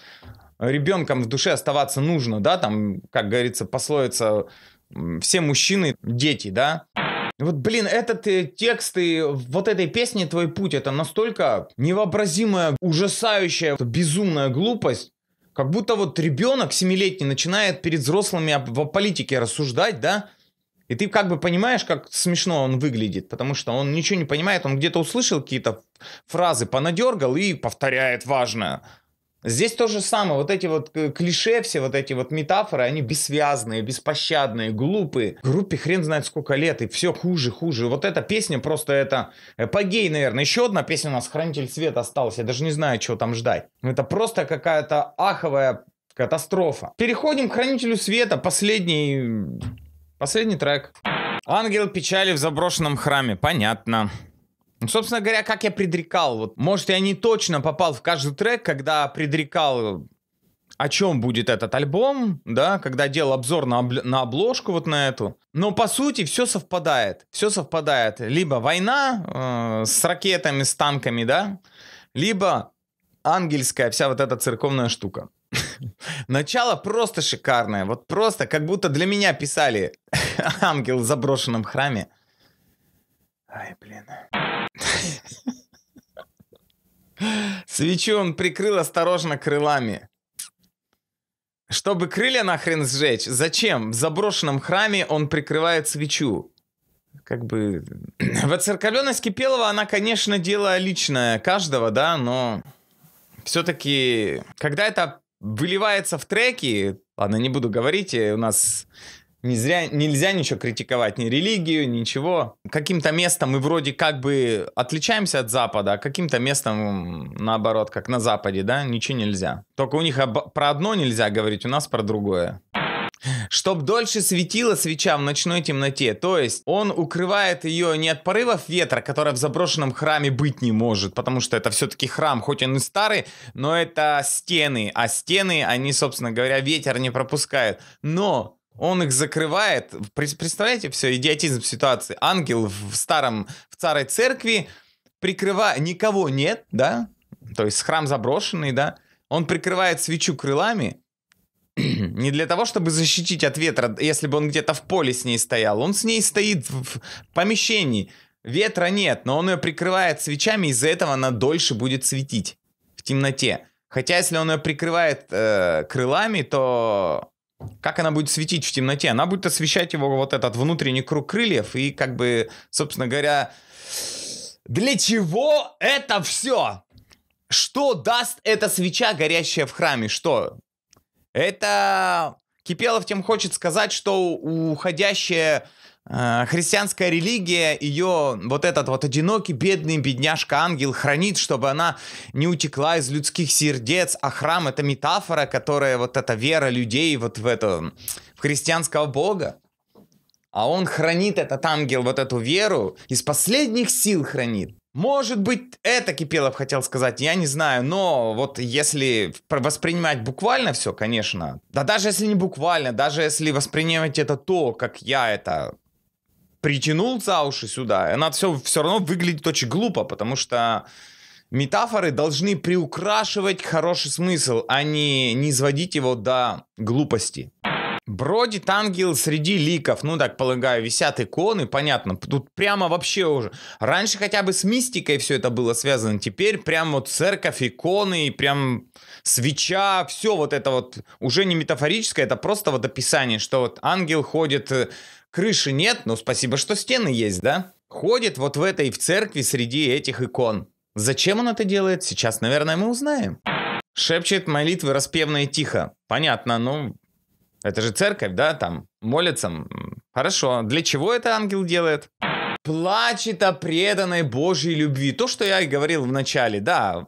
Speaker 1: ребенком в душе оставаться нужно, да, там, как говорится, пословица, все мужчины дети, да. Вот, блин, этот э, текст и вот этой песни «Твой путь» — это настолько невообразимая, ужасающая, безумная глупость, как будто вот ребенок семилетний начинает перед взрослыми о, о политике рассуждать, да, и ты как бы понимаешь, как смешно он выглядит, потому что он ничего не понимает, он где-то услышал какие-то фразы, понадергал и повторяет важное. Здесь то же самое, вот эти вот э, клише, все вот эти вот метафоры, они бессвязные, беспощадные, глупые. Группе хрен знает сколько лет, и все хуже, хуже. Вот эта песня просто это эпогей, наверное. Еще одна песня у нас «Хранитель света» осталась, я даже не знаю, чего там ждать. Это просто какая-то аховая катастрофа. Переходим к «Хранителю света», последний Последний трек. Ангел печали в заброшенном храме. Понятно. Ну, собственно говоря, как я предрекал. Вот, может, я не точно попал в каждый трек, когда предрекал, о чем будет этот альбом, да, когда делал обзор на, обл- на обложку вот на эту. Но, по сути, все совпадает. Все совпадает. Либо война э, с ракетами, с танками, да, либо ангельская вся вот эта церковная штука. <laughs> Начало просто шикарное. Вот просто, как будто для меня писали <laughs> ангел в заброшенном храме. Ай, блин. <laughs> Свечу он прикрыл осторожно крылами. Чтобы крылья нахрен сжечь, зачем? В заброшенном храме он прикрывает свечу. Как бы... <clears throat> Воцерковленность Кипелова, она, конечно, дело личное каждого, да, но все-таки, когда это выливается в треки. Ладно, не буду говорить, у нас не зря, нельзя ничего критиковать, ни религию, ничего. Каким-то местом мы вроде как бы отличаемся от Запада, а каким-то местом наоборот, как на Западе, да, ничего нельзя. Только у них об, про одно нельзя говорить, у нас про другое. Чтоб дольше светила свеча в ночной темноте, то есть он укрывает ее не от порывов ветра, которая в заброшенном храме быть не может, потому что это все-таки храм, хоть он и старый, но это стены, а стены, они, собственно говоря, ветер не пропускают. Но он их закрывает. Представляете, все, идиотизм ситуации. Ангел в старом, в старой церкви прикрывает... Никого нет, да? То есть храм заброшенный, да? Он прикрывает свечу крылами, <clears throat> не для того, чтобы защитить от ветра, если бы он где-то в поле с ней стоял. Он с ней стоит в помещении. Ветра нет, но он ее прикрывает свечами, из-за этого она дольше будет светить в темноте. Хотя если он ее прикрывает э, крылами, то как она будет светить в темноте? Она будет освещать его вот этот внутренний круг крыльев и как бы, собственно говоря, для чего это все? Что даст эта свеча, горящая в храме? Что? Это Кипелов тем хочет сказать, что уходящая э, христианская религия, ее вот этот вот одинокий, бедный бедняжка-ангел хранит, чтобы она не утекла из людских сердец, а храм — это метафора, которая вот эта вера людей вот в это, в христианского бога. А он хранит этот ангел, вот эту веру, из последних сил хранит. Может быть, это Кипелов хотел сказать, я не знаю, но вот если воспринимать буквально все, конечно, да даже если не буквально, даже если воспринимать это то, как я это притянул за уши сюда, она все, все равно выглядит очень глупо, потому что метафоры должны приукрашивать хороший смысл, а не, не изводить его до глупости. Бродит ангел среди ликов. Ну, так полагаю, висят иконы, понятно. Тут прямо вообще уже. Раньше хотя бы с мистикой все это было связано. Теперь прям вот церковь, иконы, и прям свеча, все вот это вот. Уже не метафорическое, это просто вот описание, что вот ангел ходит, э, крыши нет, но спасибо, что стены есть, да? Ходит вот в этой в церкви среди этих икон. Зачем он это делает, сейчас, наверное, мы узнаем. Шепчет молитвы распевно и тихо. Понятно, ну, это же церковь, да, там молятся. Хорошо. Для чего это ангел делает? Плачет о преданной Божьей любви. То, что я и говорил в начале, да,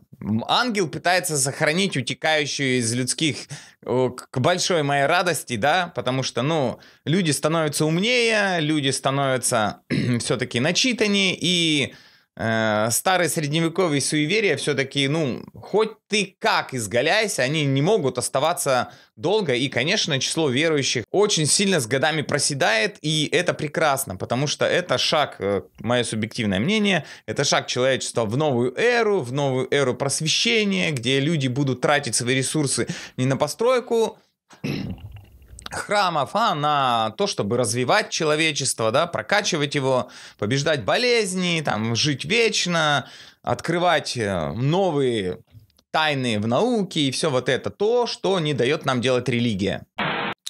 Speaker 1: ангел пытается сохранить утекающую из людских к большой моей радости, да, потому что, ну, люди становятся умнее, люди становятся <clears throat> все-таки начитаннее, и Э, старые средневековые суеверия все-таки, ну, хоть ты как изгаляйся, они не могут оставаться долго. И, конечно, число верующих очень сильно с годами проседает, и это прекрасно, потому что это шаг, э, мое субъективное мнение, это шаг человечества в новую эру, в новую эру просвещения, где люди будут тратить свои ресурсы не на постройку храмов, а на то, чтобы развивать человечество, да, прокачивать его, побеждать болезни, там, жить вечно, открывать э, новые тайны в науке и все вот это, то, что не дает нам делать религия.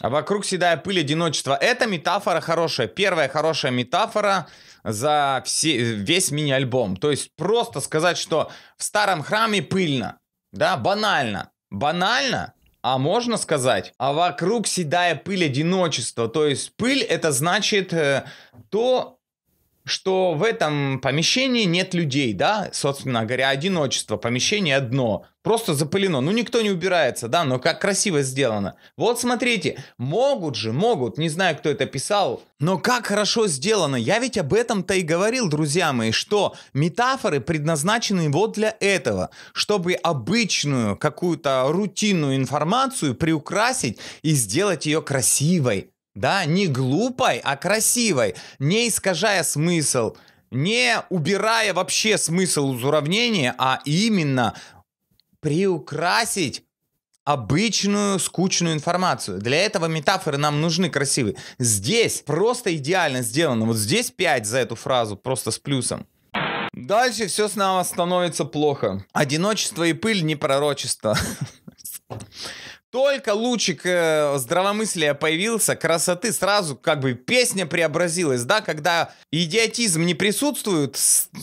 Speaker 1: А вокруг седая пыль одиночества. Это метафора хорошая. Первая хорошая метафора за все, весь мини-альбом. То есть просто сказать, что в старом храме пыльно. Да, банально. Банально, а можно сказать, а вокруг седая пыль одиночества. То есть пыль это значит э, то, что в этом помещении нет людей, да, собственно говоря, одиночество, помещение одно, просто запылено, ну никто не убирается, да, но как красиво сделано. Вот смотрите, могут же, могут, не знаю, кто это писал, но как хорошо сделано, я ведь об этом-то и говорил, друзья мои, что метафоры предназначены вот для этого, чтобы обычную какую-то рутинную информацию приукрасить и сделать ее красивой, да, не глупой, а красивой, не искажая смысл, не убирая вообще смысл из уравнения, а именно приукрасить обычную скучную информацию. Для этого метафоры нам нужны красивые. Здесь просто идеально сделано. Вот здесь 5 за эту фразу, просто с плюсом. Дальше все снова становится плохо. Одиночество и пыль не пророчество только лучик э, здравомыслия появился, красоты сразу как бы песня преобразилась, да, когда идиотизм не присутствует,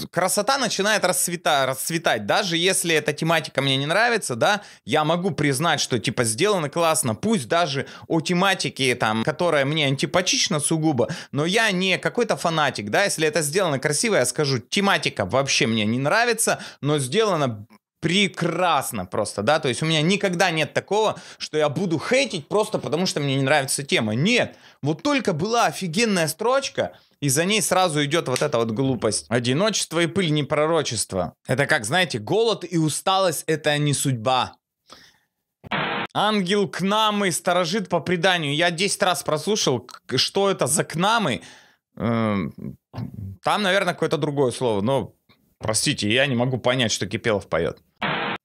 Speaker 1: красота начинает расцвета, расцветать, даже если эта тематика мне не нравится, да, я могу признать, что типа сделано классно, пусть даже о тематике там, которая мне антипатична сугубо, но я не какой-то фанатик, да, если это сделано красиво, я скажу, тематика вообще мне не нравится, но сделано прекрасно просто, да, то есть у меня никогда нет такого, что я буду хейтить просто потому, что мне не нравится тема. Нет, вот только была офигенная строчка, и за ней сразу идет вот эта вот глупость. Одиночество и пыль не пророчество. Это как, знаете, голод и усталость — это не судьба. Ангел к Кнамы сторожит по преданию. Я 10 раз прослушал, что это за к Кнамы. Эм, там, наверное, какое-то другое слово, но простите, я не могу понять, что Кипелов поет.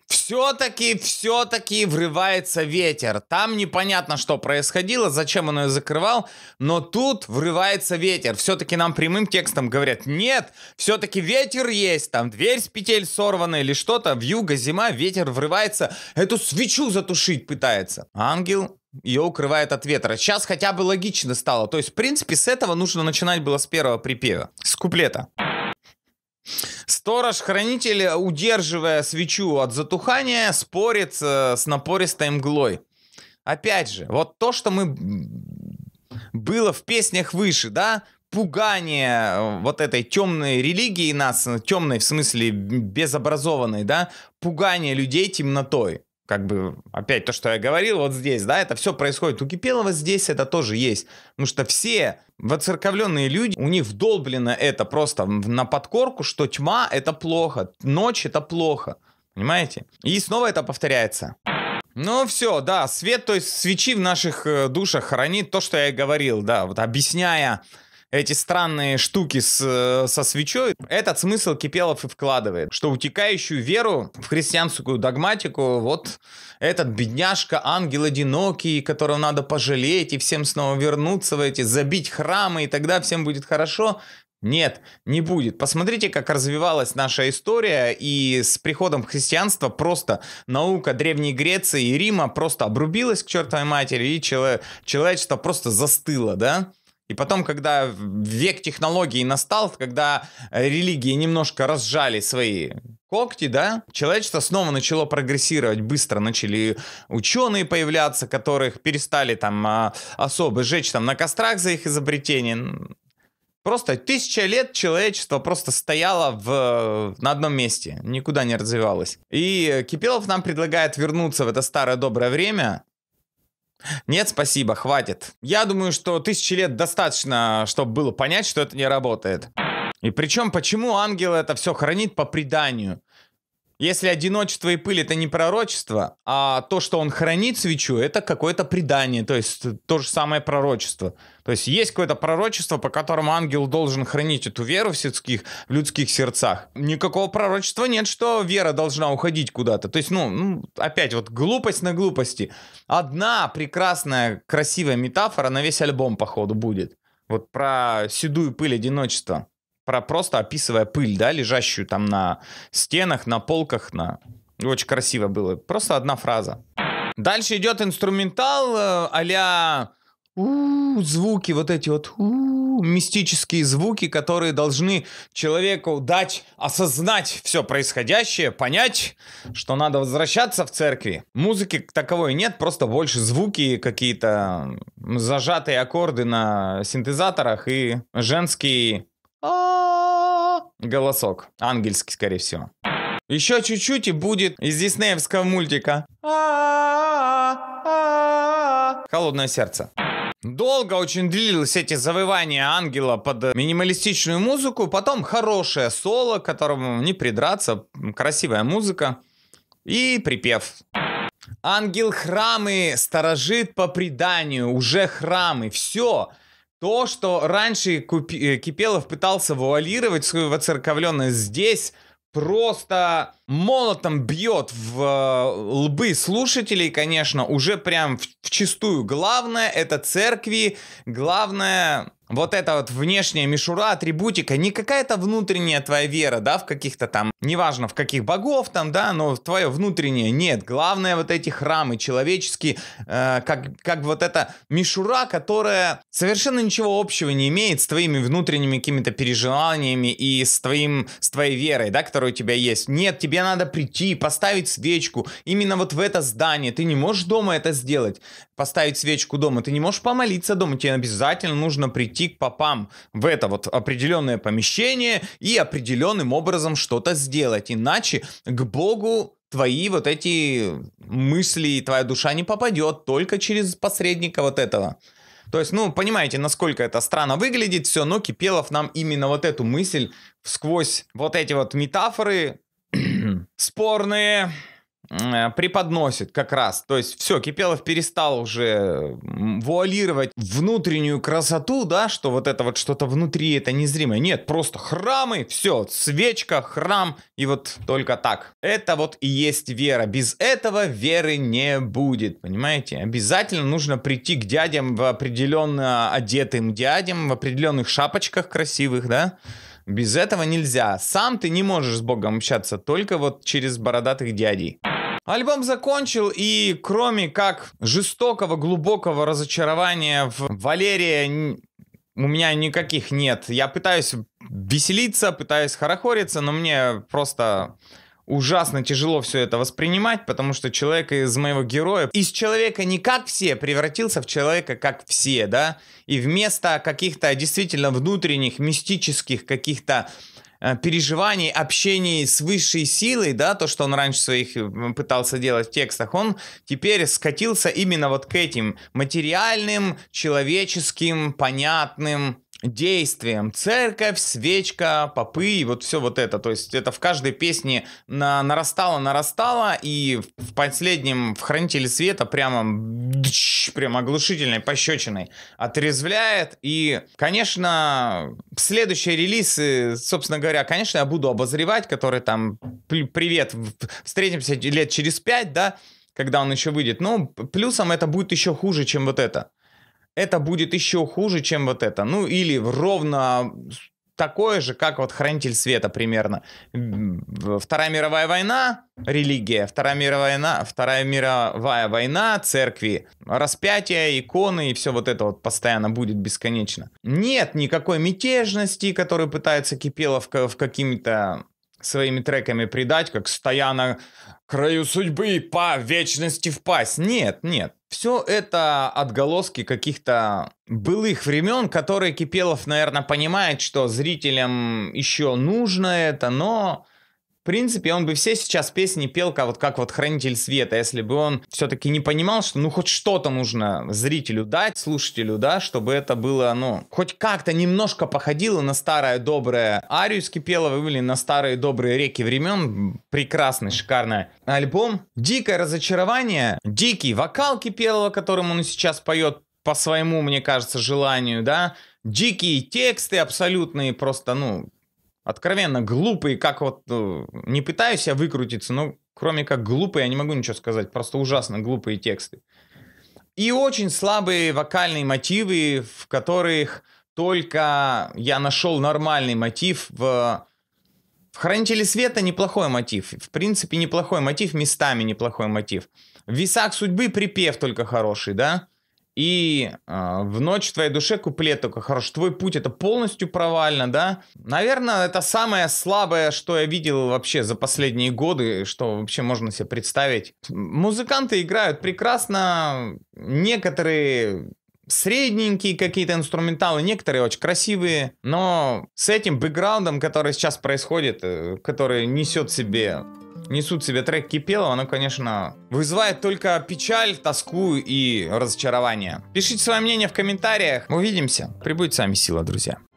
Speaker 1: Все-таки, все-таки врывается ветер. Там непонятно, что происходило, зачем он ее закрывал, но тут врывается ветер. Все-таки нам прямым текстом говорят, нет, все-таки ветер есть, там дверь с петель сорвана или что-то, в юго зима, ветер врывается, эту свечу затушить пытается. Ангел ее укрывает от ветра. Сейчас хотя бы логично стало. То есть, в принципе, с этого нужно начинать было с первого припева, с куплета. Сторож-хранитель, удерживая свечу от затухания, спорит э, с напористой мглой. Опять же, вот то, что мы было в песнях выше, да, пугание э, вот этой темной религии нас, э, темной в смысле безобразованной, да, пугание людей темнотой как бы, опять то, что я говорил, вот здесь, да, это все происходит. У Кипелова здесь это тоже есть. Потому что все воцерковленные люди, у них вдолблено это просто на подкорку, что тьма — это плохо, ночь — это плохо. Понимаете? И снова это повторяется. Ну все, да, свет, то есть свечи в наших э, душах хранит то, что я и говорил, да, вот объясняя эти странные штуки с, э, со свечой, этот смысл Кипелов и вкладывает, что утекающую веру в христианскую догматику, вот этот бедняжка, ангел одинокий, которого надо пожалеть и всем снова вернуться в эти, забить храмы, и тогда всем будет хорошо, нет, не будет. Посмотрите, как развивалась наша история, и с приходом христианства просто наука Древней Греции и Рима просто обрубилась к чертовой матери, и человек, человечество просто застыло, да? И потом, когда век технологий настал, когда э, религии немножко разжали свои когти, да, человечество снова начало прогрессировать быстро, начали ученые появляться, которых перестали там а, особо жечь там на кострах за их изобретение. Просто тысяча лет человечество просто стояло в, э, на одном месте, никуда не развивалось. И Кипелов нам предлагает вернуться в это старое доброе время, нет, спасибо, хватит. Я думаю, что тысячи лет достаточно, чтобы было понять, что это не работает. И причем, почему ангел это все хранит по преданию? Если одиночество и пыль это не пророчество, а то, что он хранит свечу, это какое-то предание, то есть то же самое пророчество. То есть есть какое-то пророчество, по которому ангел должен хранить эту веру в, сельских, в людских сердцах. Никакого пророчества нет, что вера должна уходить куда-то. То есть, ну, ну, опять вот глупость на глупости. Одна прекрасная, красивая метафора на весь альбом, походу, будет. Вот про седую пыль одиночества про, просто описывая пыль, да, лежащую там на стенах, на полках, на... Очень красиво было. Просто одна фраза. Дальше идет инструментал э, а-ля звуки, вот эти вот мистические звуки, которые должны человеку дать осознать все происходящее, понять, что надо возвращаться в церкви. Музыки таковой нет, просто больше звуки какие-то зажатые аккорды на синтезаторах и женский а. Голосок. Ангельский, скорее всего. Еще чуть-чуть и будет из диснеевского мультика. А, а, Холодное сердце. Долго очень длились эти завывания ангела под минималистичную музыку, потом хорошее соло, к которому не придраться, красивая музыка и припев. Ангел храмы сторожит по преданию, уже храмы, все. Все. То, что раньше э, Кипелов пытался вуалировать свою воцерковленность здесь, просто молотом бьет в э, лбы слушателей, конечно, уже прям в, чистую. Главное это церкви, главное вот эта вот внешняя мишура, атрибутика, не какая-то внутренняя твоя вера, да, в каких-то там, неважно в каких богов там, да, но твое внутреннее, нет, главное вот эти храмы человеческие, э, как, как вот эта мишура, которая совершенно ничего общего не имеет с твоими внутренними какими-то переживаниями и с твоим, с твоей верой, да, которая у тебя есть. Нет, тебе надо прийти, поставить свечку именно вот в это здание, ты не можешь дома это сделать поставить свечку дома, ты не можешь помолиться дома, тебе обязательно нужно прийти к попам в это вот определенное помещение и определенным образом что-то сделать, иначе к Богу твои вот эти мысли, и твоя душа не попадет только через посредника вот этого. То есть, ну, понимаете, насколько это странно выглядит все, но Кипелов нам именно вот эту мысль сквозь вот эти вот метафоры <clears throat> спорные, преподносит как раз. То есть все, Кипелов перестал уже вуалировать внутреннюю красоту, да, что вот это вот что-то внутри, это незримое. Нет, просто храмы, все, свечка, храм, и вот только так. Это вот и есть вера. Без этого веры не будет, понимаете? Обязательно нужно прийти к дядям в определенно одетым дядям, в определенных шапочках красивых, да, без этого нельзя. Сам ты не можешь с Богом общаться, только вот через бородатых дядей. Альбом закончил, и кроме как жестокого, глубокого разочарования в Валерии у меня никаких нет. Я пытаюсь веселиться, пытаюсь хорохориться, но мне просто ужасно тяжело все это воспринимать, потому что человек из моего героя, из человека не как все, превратился в человека как все, да, и вместо каких-то действительно внутренних, мистических каких-то Э, переживаний, общении с высшей силой, да, то, что он раньше своих э, пытался делать в текстах, он теперь скатился именно вот к этим материальным, человеческим, понятным действием. Церковь, свечка, попы и вот все вот это. То есть это в каждой песне на, нарастало, нарастало, и в последнем в «Хранителе света» прямо прям оглушительной пощечиной отрезвляет. И, конечно, следующие релизы, собственно говоря, конечно, я буду обозревать, который там «Привет, встретимся лет через пять», да, когда он еще выйдет. но плюсом это будет еще хуже, чем вот это это будет еще хуже, чем вот это. Ну или ровно такое же, как вот Хранитель Света примерно. Вторая мировая война, религия, Вторая мировая война, Вторая мировая война, церкви, распятие, иконы и все вот это вот постоянно будет бесконечно. Нет никакой мятежности, которую пытается Кипелов в какими-то своими треками придать, как «Стоя на краю судьбы, по вечности впасть». Нет, нет. Все это отголоски каких-то былых времен, которые Кипелов, наверное, понимает, что зрителям еще нужно это, но принципе, он бы все сейчас песни пел, как вот, как вот «Хранитель света», если бы он все-таки не понимал, что ну хоть что-то нужно зрителю дать, слушателю, да, чтобы это было, ну, хоть как-то немножко походило на старое доброе Арию Скипелова или на старые добрые реки времен. Прекрасный, шикарный альбом. Дикое разочарование, дикий вокал Кипелова, которым он сейчас поет по своему, мне кажется, желанию, да, дикие тексты абсолютные, просто, ну, откровенно глупый, как вот э, не пытаюсь я выкрутиться, но кроме как глупый, я не могу ничего сказать, просто ужасно глупые тексты. И очень слабые вокальные мотивы, в которых только я нашел нормальный мотив в... В Хранители света» неплохой мотив. В принципе, неплохой мотив, местами неплохой мотив. В «Весах судьбы» припев только хороший, да? и э, в ночь в твоей душе куплет только хорош. Твой путь это полностью провально, да? Наверное, это самое слабое, что я видел вообще за последние годы, что вообще можно себе представить. Музыканты играют прекрасно, некоторые средненькие какие-то инструменталы, некоторые очень красивые, но с этим бэкграундом, который сейчас происходит, э, который несет себе несут себе трек Кипелова, оно, конечно, вызывает только печаль, тоску и разочарование. Пишите свое мнение в комментариях. Увидимся. Прибудет с вами сила, друзья.